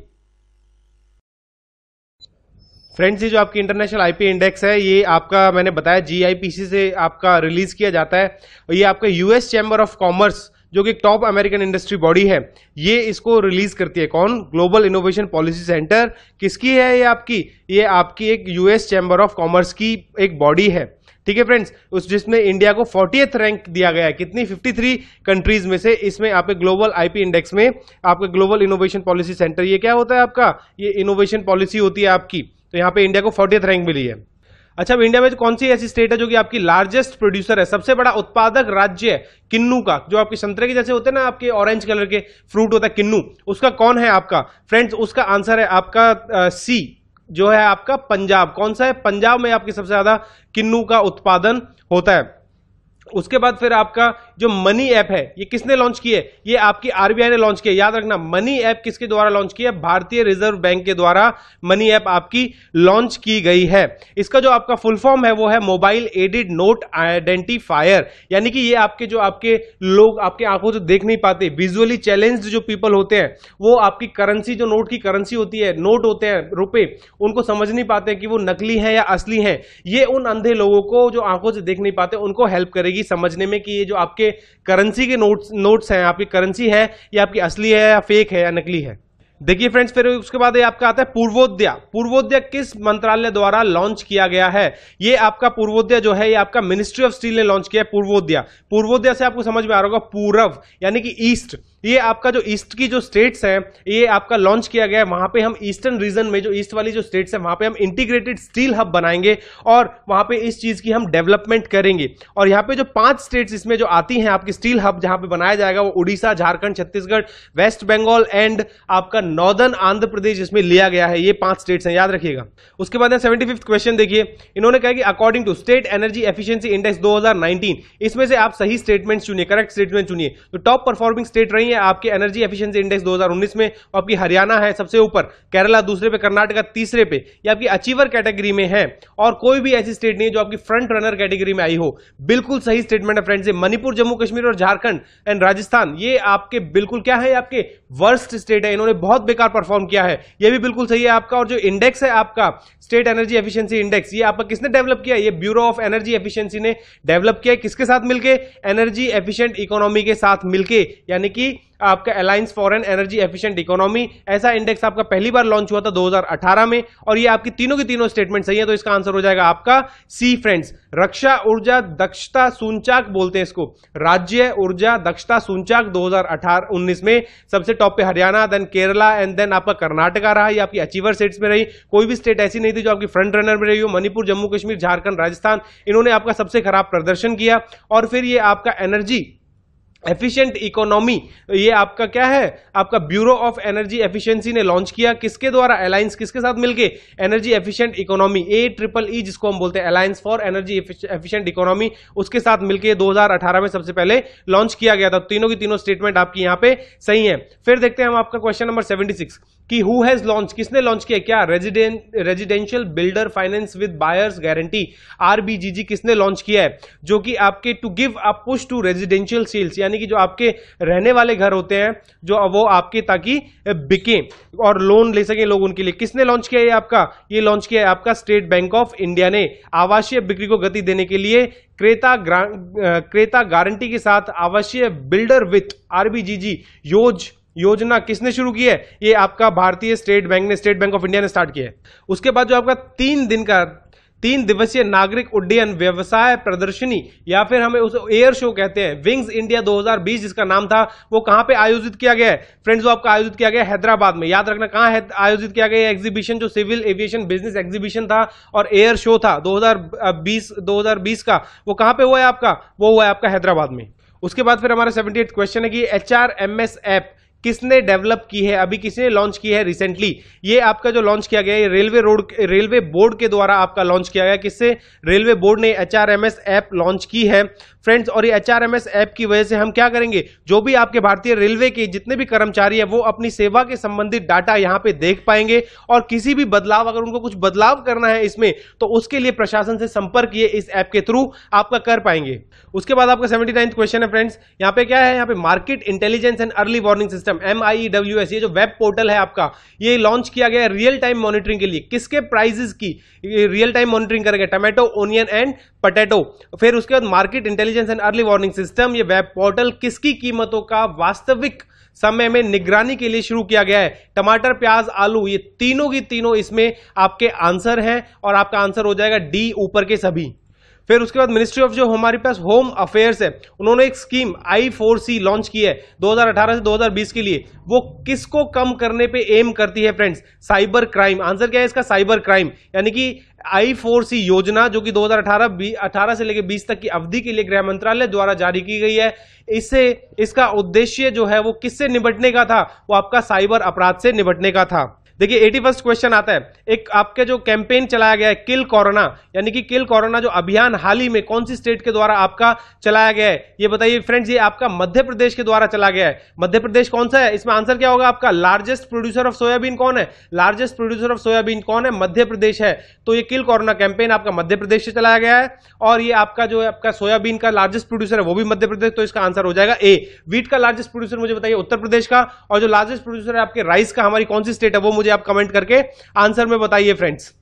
फ्रेंड्स ये जो आपकी इंटरनेशनल आईपी इंडेक्स है ये आपका मैंने बताया जीआईपीसी से आपका रिलीज किया जाता है और ये आपका यूएस चैम्बर ऑफ कॉमर्स जो कि टॉप अमेरिकन इंडस्ट्री बॉडी है ये इसको रिलीज करती है कौन ग्लोबल इनोवेशन पॉलिसी सेंटर किसकी है ये आपकी ये आपकी एक यूएस चैम्बर ऑफ कॉमर्स की एक बॉडी है ठीक है फ्रेंड्स उस जिसमें इंडिया को फोर्टीथ रैंक दिया गया है कितनी 53 कंट्रीज में से इसमें आपके ग्लोबल आईपी इंडेक्स में आपका ग्लोबल इनोवेशन पॉलिसी सेंटर ये क्या होता है आपका ये इनोवेशन पॉलिसी होती है आपकी तो यहाँ पे इंडिया को फोर्टीथ रैंक मिली है अच्छा अब इंडिया में कौन सी ऐसी स्टेट है जो कि आपकी लार्जेस्ट प्रोड्यूसर है सबसे बड़ा उत्पादक राज्य है किन्नू का जो आपके संतरे के जैसे होते हैं ना आपके ऑरेंज कलर के फ्रूट होता है किन्नू उसका कौन है आपका फ्रेंड्स उसका आंसर है आपका आ, सी जो है आपका पंजाब कौन सा है पंजाब में आपके सबसे ज्यादा किन्नू का उत्पादन होता है उसके बाद फिर आपका जो मनी ऐप है ये किसने लॉन्च किया है ये आपकी आरबीआई ने लॉन्च किया याद रखना मनी ऐप किसके द्वारा लॉन्च किया भारतीय रिजर्व बैंक के द्वारा मनी ऐप आपकी लॉन्च की गई है इसका जो आपका फुल फॉर्म है वो है मोबाइल एडिड नोट आइडेंटिफायर यानी कि ये आपके जो आपके लोग आपके आंखों से देख नहीं पाते विजुअली चैलेंज जो पीपल होते हैं वो आपकी करेंसी जो नोट की करेंसी होती है नोट होते हैं रुपए उनको समझ नहीं पाते कि वो नकली है या असली है ये उन अंधे लोगों को जो आंखों से देख नहीं पाते उनको हेल्प करेगी लगेगी समझने में कि ये जो आपके करेंसी के नोट्स नोट्स हैं आपकी करेंसी है या आपकी असली है या फेक है या नकली है देखिए फ्रेंड्स फिर उसके बाद ये आपका आता है पूर्वोदय पूर्वोदय किस मंत्रालय द्वारा लॉन्च किया गया है ये आपका पूर्वोदय जो है ये आपका मिनिस्ट्री ऑफ स्टील ने लॉन्च किया है पूर्वोदय पूर्वोदय से आपको समझ में आ रहा होगा पूर्व यानी कि ईस्ट ये आपका जो ईस्ट की जो स्टेट्स है ये आपका लॉन्च किया गया है वहां पे हम ईस्टर्न रीजन में जो ईस्ट वाली जो स्टेट्स है वहां पे हम इंटीग्रेटेड स्टील हब बनाएंगे और वहां पे इस चीज की हम डेवलपमेंट करेंगे और यहाँ पे जो पांच स्टेट्स इसमें जो आती हैं आपकी स्टील हब जहां पे बनाया जाएगा वो उड़ीसा झारखंड छत्तीसगढ़ वेस्ट बंगाल एंड आपका नॉर्दर्न आंध्र प्रदेश इसमें लिया गया है ये पांच स्टेट्स हैं याद रखिएगा उसके बाद सेवेंटी फिफ्थ क्वेश्चन देखिए इन्होंने कहा कि according to state energy efficiency index दो इसमें से आप सही स्टेटमेंट चुनिए करेक्ट स्टेटमेंट चुनिए तो टॉप परफॉर्मिंग स्टेट रही है है आपके एनर्जी एफिशिएंसी इंडेक्स 2019 में और आपकी हरियाणा है सबसे ऊपर केरला दूसरे पे कर्नाटका तीसरे पे ये आपकी अचीवर कैटेगरी में है और कोई भी ऐसी स्टेट नहीं है जो आपकी फ्रंट रनर कैटेगरी में आई हो बिल्कुल सही स्टेटमेंट है फ्रेंड्स मणिपुर जम्मू कश्मीर और झारखंड एंड राजस्थान ये आपके बिल्कुल क्या है आपके वर्स्ट स्टेट है इन्होंने बहुत बेकार परफॉर्म किया है यह भी बिल्कुल सही है आपका और जो इंडेक्स है आपका स्टेट एनर्जी एफिशियंसी इंडेक्स ये आपका किसने डेवलप किया ये ब्यूरो ऑफ एनर्जी एफिशियंसी ने डेवलप किया किसके साथ मिलकर एनर्जी एफिशियंट इकोनॉमी के साथ मिलके यानी कि आपका alliance for energy efficient economy ऐसा इंडेक्स आपका पहली बार लॉन्च हुआ था 2018 में और ये आपकी तीनों की तीनों स्टेटमेंट सही है तो इसका आंसर हो जाएगा आपका सी फ्रेंड्स रक्षा ऊर्जा दक्षता सूंचाक बोलते हैं इसको राज्य ऊर्जा दक्षता सूंचाक 2018-19 में सबसे टॉप पे Haryana then Kerala and then आपका कर्नाटका रहा ये आपकी अचीवर स्टेट्स में रही कोई भी स्टेट ऐसी नहीं थी जो आपकी फ्रंट रनर में रही हो मणिपुर जम्मू कश्मीर झारखंड राजस्थान इन्होंने आपका सबसे खराब प्रदर्शन किया और फिर ये आपका एनर्जी एफिशिएंट इकोनॉमी ये आपका क्या है आपका ब्यूरो ऑफ एनर्जी एफिशिएंसी ने लॉन्च किया किसके द्वारा अलायंस किसके साथ मिलके energy efficient economy A triple E जिसको हम बोलते हैं alliance for energy efficient economy उसके साथ मिलके 2018 में सबसे पहले लॉन्च किया गया था तो तीनों की तीनों स्टेटमेंट आपकी यहां पे सही है फिर देखते हैं हम आपका क्वेश्चन नंबर सेवेंटी कि हु हैज लॉन्च किसने लॉन्च किया क्या resident residential builder finance with buyers guarantee RBGG किसने लॉन्च किया है जो कि आपके to give a push to residential sales यानी कि जो आपके रहने वाले घर होते हैं जो वो आपके ताकि बिके और लोन ले सके लोग उनके लिए किसने लॉन्च किया है आपका ये लॉन्च किया है आपका स्टेट बैंक ऑफ इंडिया ने आवासीय बिक्री को गति देने के लिए क्रेता क्रेता गारंटी के साथ आवासीय बिल्डर विथ आरबीजीजी योज योजना किसने शुरू की है ये आपका भारतीय स्टेट बैंक ने स्टेट बैंक ऑफ इंडिया ने स्टार्ट किया है उसके बाद जो आपका तीन दिन का तीन दिवसीय नागरिक उड्डयन व्यवसाय प्रदर्शनी या फिर हमें उस एयर शो कहते हैं विंग्स इंडिया 2020 जिसका नाम था वो कहां पे आयोजित किया गया है फ्रेंड्स वो आपका आयोजित किया गया हैदराबाद में याद रखना कहां है आयोजित किया गया एग्जीबिशन जो सिविल एविएशन बिजनेस एग्जीबिशन था और एयर शो था दो हजार का वो कहां पे हुआ है आपका वो हुआ है आपका हैदराबाद में उसके बाद फिर हमारा सेवेंटी क्वेश्चन है कि H R M S app किसने डेवलप की है अभी किसने लॉन्च की है रिसेंटली ये आपका जो लॉन्च किया गया है रेलवे रोड रेलवे बोर्ड के द्वारा आपका लॉन्च किया गया किससे रेलवे बोर्ड ने एच ऐप लॉन्च की है फ्रेंड्स और ये एच ऐप की वजह से हम क्या करेंगे जो भी आपके भारतीय रेलवे के जितने भी कर्मचारी है वो अपनी सेवा के संबंधित डाटा यहाँ पे देख पाएंगे और किसी भी बदलाव अगर उनको कुछ बदलाव करना है इसमें तो उसके लिए प्रशासन से संपर्क ये इस ऐप के थ्रू आपका कर पाएंगे उसके बाद आपका सेवेंटी क्वेश्चन है फ्रेंड्स यहाँ पे क्या है यहाँ पे market intelligence and early warning system M I W S ये जो वेब पोर्टल है आपका ये लॉन्च किया गया रियल टाइम मॉनिटरिंग के लिए किसके प्राइजेस की रियल टाइम मॉनिटरिंग करेगा टमाटो ओनियन एंड पटेटो फिर उसके बाद market intelligence intelligence and early warning system ये वेब पोर्टल किसकी कीमतों का वास्तविक समय में निगरानी के लिए शुरू किया गया है टमाटर प्याज आलू ये तीनों की तीनों इसमें आपके आंसर हैं और आपका आंसर हो जाएगा डी ऊपर के सभी फिर उसके बाद मिनिस्ट्री ऑफ जो हमारे पास होम अफेयर्स है उन्होंने एक scheme I four C launch की है 2018 से 2020 के लिए वो किसको कम करने पे एम करती है फ्रेंड्स साइबर क्राइम आंसर क्या है इसका साइबर क्राइम यानी कि आई फोर सी योजना जो कि 2018 18 से लेकर 20 तक की अवधि के लिए गृह मंत्रालय द्वारा जारी की गई है इससे इसका उद्देश्य जो है वो किससे निपटने का था वो आपका साइबर अपराध से निपटने का था देखिए एटी फर्स्ट क्वेश्चन आता है एक आपके जो कैंपेन चलाया गया है किल कोरोना यानी कि किल कोरोना जो अभियान हाल ही में कौन सी स्टेट के द्वारा आपका चलाया गया है ये बताइए फ्रेंड्स ये आपका मध्य प्रदेश के द्वारा चला गया है मध्य प्रदेश कौन सा है इसमें आंसर क्या होगा आपका लार्जेस्ट प्रोड्यूसर ऑफ सोयाबीन कौन है लार्जेस्ट प्रोड्यूसर ऑफ सोयाबीन कौन है मध्य प्रदेश है तो ये किल कोरोना कैंपेन आपका मध्य प्रदेश से चलाया गया है और ये आपका जो है आपका सोयाबीन का लार्जेस्ट प्रोड्यूसर है वो भी मध्य प्रदेश तो इसका आंसर हो जाएगा ए वीट का लार्जेस्ट प्रोड्यूसर मुझे बताइए उत्तर प्रदेश का और जो लार्जेस्ट प्रोड्यूसर है आपके राइस का हमारी कौन सी स्टेट है वो मुझे मुझे आप कमेंट करके आंसर में बताइए फ्रेंड्स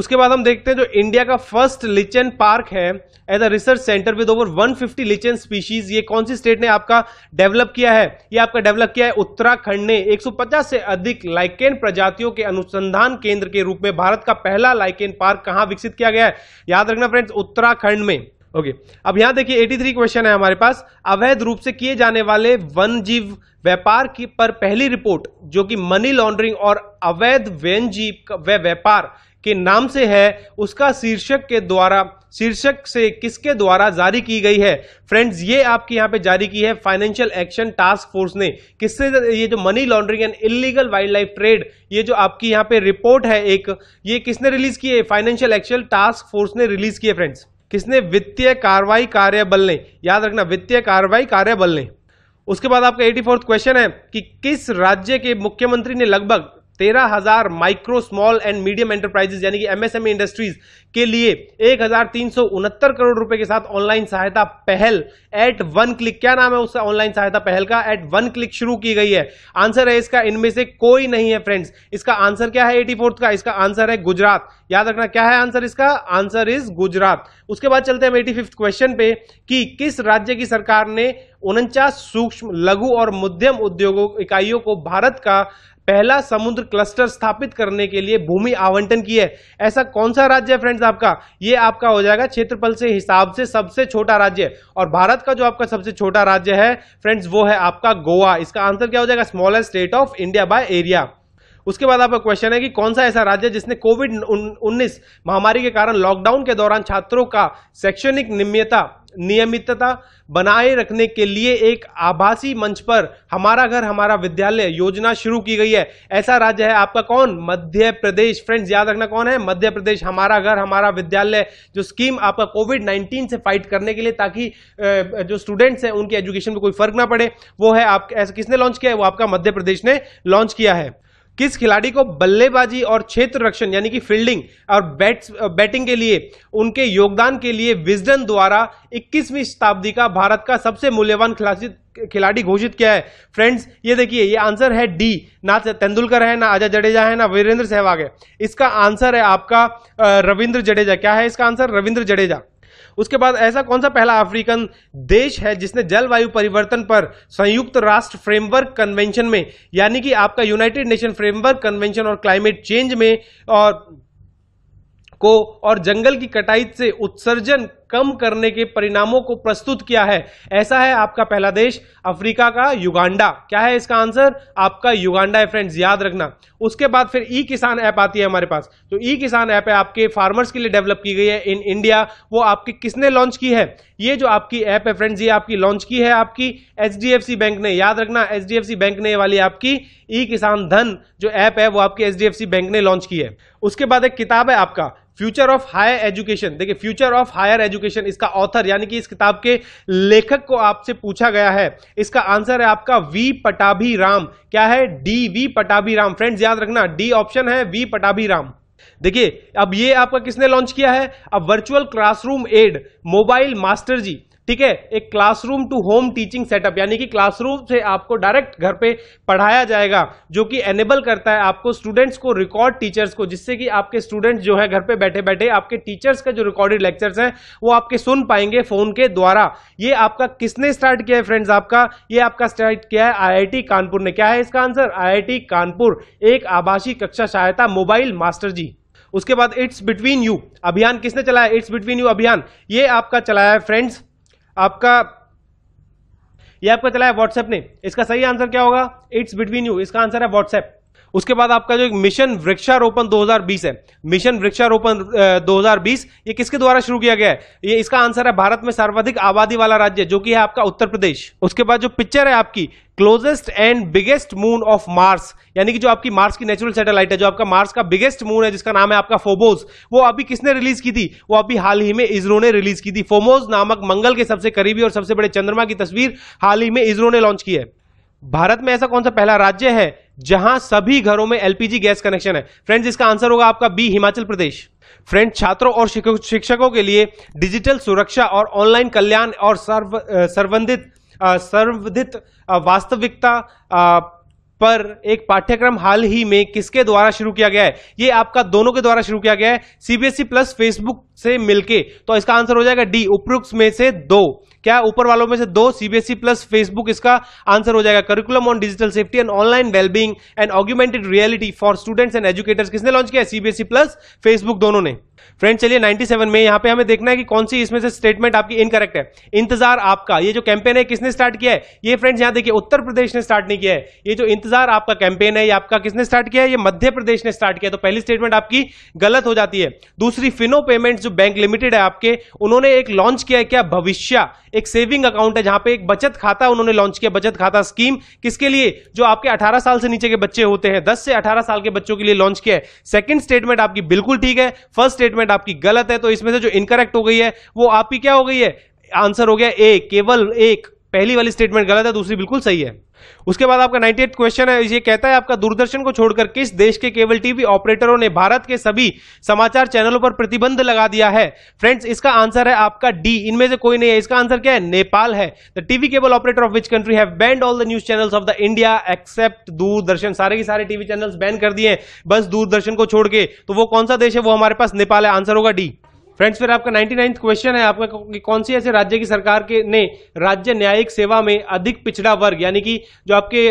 उसके बाद हम देखते हैं जो इंडिया का फर्स्ट लिचन पार्क है as a research centre with over 150 fifty lichen species ये कौन सी स्टेट ने आपका डेवलप किया है ये आपका डेवलप किया है उत्तराखंड ने 150 से अधिक लाइकेन प्रजातियों के अनुसंधान केंद्र के रूप में भारत का पहला लाइकेन पार्क कहां विकसित किया गया है याद रखना फ्रेंड्स उत्तराखंड में ओके okay. अब यहां देखिए 83 क्वेश्चन है हमारे पास अवैध रूप से किए जाने वाले वन जीव व्यापार की पर पहली रिपोर्ट जो कि मनी लॉन्ड्रिंग और अवैध व्यंजी व व्यापार के नाम से है उसका शीर्षक के द्वारा शीर्षक से किसके द्वारा जारी की गई है फ्रेंड्स ये आपके यहाँ पे जारी की है फाइनेंशियल एक्शन टास्क फोर्स ने किससे ये जो money laundering and illegal wildlife trade ये जो आपकी यहाँ पे रिपोर्ट है एक ये किसने रिलीज की है फाइनेंशियल एक्शन टास्क फोर्स ने रिलीज की है फ्रेंड्स किसने वित्तीय कार्रवाई कार्यबल ने याद रखना वित्तीय कार्रवाई कार्यबल ने उसके बाद आपका एटी क्वेश्चन है कि किस राज्य के मुख्यमंत्री ने लगभग तेरह हजार micro small and medium enterprises यानी कि एमएसएमई इंडस्ट्रीज e के लिए एक हजार तीन सौ उनहत्तर करोड़ रुपए के साथ ऑनलाइन सहायता पहल एट वन क्लिक क्या नाम है उस ऑनलाइन सहायता पहल का एट वन क्लिक शुरू की गई है आंसर है इसका इनमें से कोई नहीं है फ्रेंड्स इसका आंसर क्या है एटी का इसका आंसर है गुजरात याद रखना क्या है आंसर इसका आंसर इज गुजरात उसके बाद चलते हैं एटी फिफ्थ क्वेश्चन पे कि किस राज्य की सरकार ने उनचास सूक्ष्म लघु और मध्यम उद्योगों इकाइयों को भारत का पहला समुद्र क्लस्टर स्थापित करने के लिए भूमि आवंटन की है ऐसा कौन सा राज्य है फ्रेंड्स आपका ये आपका हो जाएगा क्षेत्रफल से हिसाब से सबसे छोटा राज्य और भारत का जो आपका सबसे छोटा राज्य है फ्रेंड्स वो है आपका गोवा इसका आंसर क्या हो जाएगा smallest state of India by area उसके बाद आपका क्वेश्चन है कि कौन सा ऐसा राज्य जिसने कोविड उन्नीस महामारी के कारण लॉकडाउन के दौरान छात्रों का शैक्षणिक निम्यता नियमितता बनाए रखने के लिए एक आभासी मंच पर हमारा घर हमारा विद्यालय योजना शुरू की गई है ऐसा राज्य है आपका कौन मध्य प्रदेश फ्रेंड्स याद रखना कौन है मध्य प्रदेश हमारा घर हमारा विद्यालय जो स्कीम आपका कोविड 19 से फाइट करने के लिए ताकि जो स्टूडेंट्स हैं उनके एजुकेशन में कोई फर्क ना पड़े वो है आप ऐसा किसने लॉन्च किया है वो आपका मध्य प्रदेश ने लॉन्च किया है किस खिलाड़ी को बल्लेबाजी और क्षेत्र रक्षण यानी कि फील्डिंग और बैट्स बैटिंग के लिए उनके योगदान के लिए विजडन द्वारा 21वीं शताब्दी का भारत का सबसे मूल्यवान खिलाड़ी घोषित किया है फ्रेंड्स ये देखिए ये आंसर है डी ना तेंदुलकर है ना अजय जडेजा है ना वीरेंद्र सहवाग है इसका आंसर है आपका रविंद्र जडेजा क्या है इसका आंसर रविंद्र जडेजा उसके बाद ऐसा कौन सा पहला अफ्रीकन देश है जिसने जलवायु परिवर्तन पर संयुक्त राष्ट्र फ्रेमवर्क कन्वेंशन में यानी कि आपका यूनाइटेड नेशन फ्रेमवर्क कन्वेंशन और क्लाइमेट चेंज में और को और जंगल की कटाई से उत्सर्जन कम करने के परिणामों को प्रस्तुत किया है ऐसा है आपका पहला देश अफ्रीका का युगांडा क्या है इसका आंसर आपका युगांडा है फ्रेंड्स याद रखना उसके बाद फिर ई किसान ऐप आती है हमारे पास तो ई किसान ऐप है आपके फार्मर्स के लिए डेवलप की गई है इन इंडिया वो आपकी किसने लॉन्च की है ये जो आपकी ऐप है फ्रेंड्स ये आपकी लॉन्च की है आपकी एच बैंक ने याद रखना एच बैंक ने वाली आपकी ई किसान धन जो ऐप है वो आपकी एच बैंक ने लॉन्च की है उसके बाद एक किताब है आपका फ्यूचर ऑफ हायर एजुकेशन देखिए future of higher education education इसका ऑथर यानी कि इस किताब के लेखक को आपसे पूछा गया है इसका आंसर है आपका वी पटाभी राम क्या है D V Pattabhi Ram friends याद रखना डी ऑप्शन है वी पटाभी राम देखिए अब ये आपका किसने लॉन्च किया है अब virtual classroom aid mobile master ji ठीक है एक classroom to home teaching setup यानी कि क्लासरूम से आपको डायरेक्ट घर पे पढ़ाया जाएगा जो कि एनेबल करता है आपको स्टूडेंट्स को रिकॉर्ड टीचर्स को जिससे कि आपके स्टूडेंट्स जो है घर पे बैठे बैठे आपके टीचर्स का जो रिकॉर्डेड लेक्चर्स हैं वो आपके सुन पाएंगे फोन के द्वारा ये आपका किसने स्टार्ट किया है फ्रेंड्स आपका ये आपका स्टार्ट किया है आई कानपुर ने क्या है इसका आंसर आई कानपुर एक आभासी कक्षा सहायता मोबाइल मास्टर जी उसके बाद इट्स बिटवीन यू अभियान किसने चलाया इट्स बिटवीन यू अभियान ये आपका चलाया है फ्रेंड्स आपका ये आपको चला है व्हाट्सएप ने इसका सही आंसर क्या होगा इट्स बिटवीन यू इसका आंसर है व्हाट्सएप उसके बाद आपका जो मिशन वृक्षारोपण 2020 है मिशन वृक्षारोपण 2020 ये किसके द्वारा शुरू किया गया है ये इसका आंसर है भारत में सर्वाधिक आबादी वाला राज्य जो कि है आपका उत्तर प्रदेश उसके बाद जो पिक्चर है आपकी closest and biggest moon of Mars यानी कि जो आपकी मार्स की नेचुरल सैटेलाइट है जो आपका मार्स का बिगेस्ट मून है जिसका नाम है आपका फोबोस वो अभी किसने रिलीज की थी वो अभी हाल ही में इसरो ने रिलीज की थी फोमोज नामक मंगल के सबसे करीबी और सबसे बड़े चंद्रमा की तस्वीर हाल ही में इसरो ने लॉन्च की है भारत में ऐसा कौन सा पहला राज्य है जहां सभी घरों में एलपीजी गैस कनेक्शन है फ्रेंड्स इसका आंसर होगा आपका बी हिमाचल प्रदेश फ्रेंड छात्रों और शिक्षकों के लिए डिजिटल सुरक्षा और ऑनलाइन कल्याण और सर्व सर्वंधित सर्वधित वास्तविकता पर एक पाठ्यक्रम हाल ही में किसके द्वारा शुरू किया गया है ये आपका दोनों के द्वारा शुरू किया गया है सीबीएसई प्लस फेसबुक से मिलके तो इसका आंसर हो जाएगा डी उपरोक्त में से दो क्या ऊपर वालों में से दो सीबीएसई प्लस फेसबुक इसका आंसर हो जाएगा curriculum on digital safety and online wellbeing and augmented reality for students and educators किसने लॉन्च किया सीबीएसई प्लस फेसबुक दोनों ने फ्रेंड चलिए 97 में यहां पे हमें देखना है कि कौन सी इसमें से स्टेटमेंट आपकी इनकरेक्ट है इंतजार आपका ये जो कैंपेन है किसने स्टार्ट किया है ये फ्रेंड्स यहां देखिए उत्तर प्रदेश ने स्टार्ट नहीं किया है ये जो इंतजार आपका कैंपेन है ये आपका किसने स्टार्ट किया है ये मध्य प्रदेश ने स्टार्ट किया तो पहली स्टेटमेंट आपकी गलत हो जाती है दूसरी फिनो पेमेंट्स जो बैंक लिमिटेड है आपके उन्होंने एक लॉन्च किया है क्या भविष्य एक सेविंग अकाउंट है जहां पे एक बचत खाता उन्होंने लॉन्च किया बचत खाता स्कीम किसके लिए जो आपके 18 साल से नीचे के बच्चे होते हैं 10 से 18 साल के बच्चों के लिए लॉन्च किया है सेकंड स्टेटमेंट आपकी बिल्कुल ठीक है फर्स्ट स्टेटमेंट आपकी गलत है तो इसमें से जो इनकरेक्ट हो गई है वो आपकी क्या हो गई है आंसर हो गया ए केवल एक पहली वाली स्टेटमेंट गलत है दूसरी बिल्कुल सही है उसके बाद आपका एट क्वेश्चन है ये कहता है आपका दूरदर्शन को छोड़कर किस देश के केबल टीवी ऑपरेटरों ने भारत के सभी समाचार चैनलों पर प्रतिबंध लगा दिया है फ्रेंड्स इसका आंसर है आपका डी इनमें से कोई नहीं है इसका आंसर क्या है नेपाल है the TV cable operator of which country have banned all the news channels of the India except Doordarshan सारे के सारे टीवी चैनल बैन कर दिए बस दूरदर्शन को छोड़ के तो वो कौन सा देश है वो हमारे पास नेपाल है आंसर होगा डी फ्रेंड्स फिर आपका नाइन्टी नाइन्थ क्वेश्चन है आपका कि कौन सी ऐसे राज्य की सरकार के ने राज्य न्यायिक सेवा में अधिक पिछड़ा वर्ग यानी कि जो आपके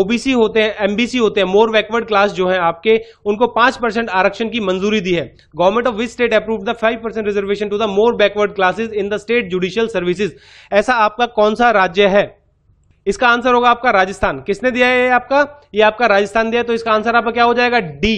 ओबीसी होते हैं एमबीसी होते हैं मोर बैकवर्ड क्लास जो है आपके उनको पांच परसेंट आरक्षण की मंजूरी दी है government of which state approve the five percent reservation to the more backward classes in the state judicial services ऐसा आपका कौन सा राज्य है इसका आंसर होगा आपका राजस्थान किसने दिया है आपका ये आपका राजस्थान दिया तो इसका आंसर आपका क्या हो जाएगा डी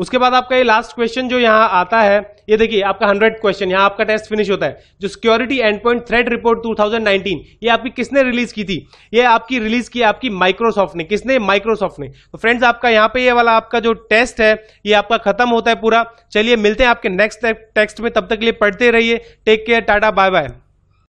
उसके बाद आपका ये लास्ट क्वेश्चन जो यहाँ आता है ये देखिए आपका हंड्रेड क्वेश्चन यहाँ आपका टेस्ट फिनिश होता है जो security endpoint threat report 2019 ये आपकी किसने रिलीज की थी ये आपकी रिलीज की आपकी माइक्रोसॉफ्ट ने किसने माइक्रोसॉफ्ट ने तो फ्रेंड्स आपका यहाँ पे ये वाला आपका जो टेस्ट है ये आपका खत्म होता है पूरा चलिए मिलते हैं आपके नेक्स्ट टेक्स्ट में तब तक के लिए पढ़ते रहिए take care tata bye bye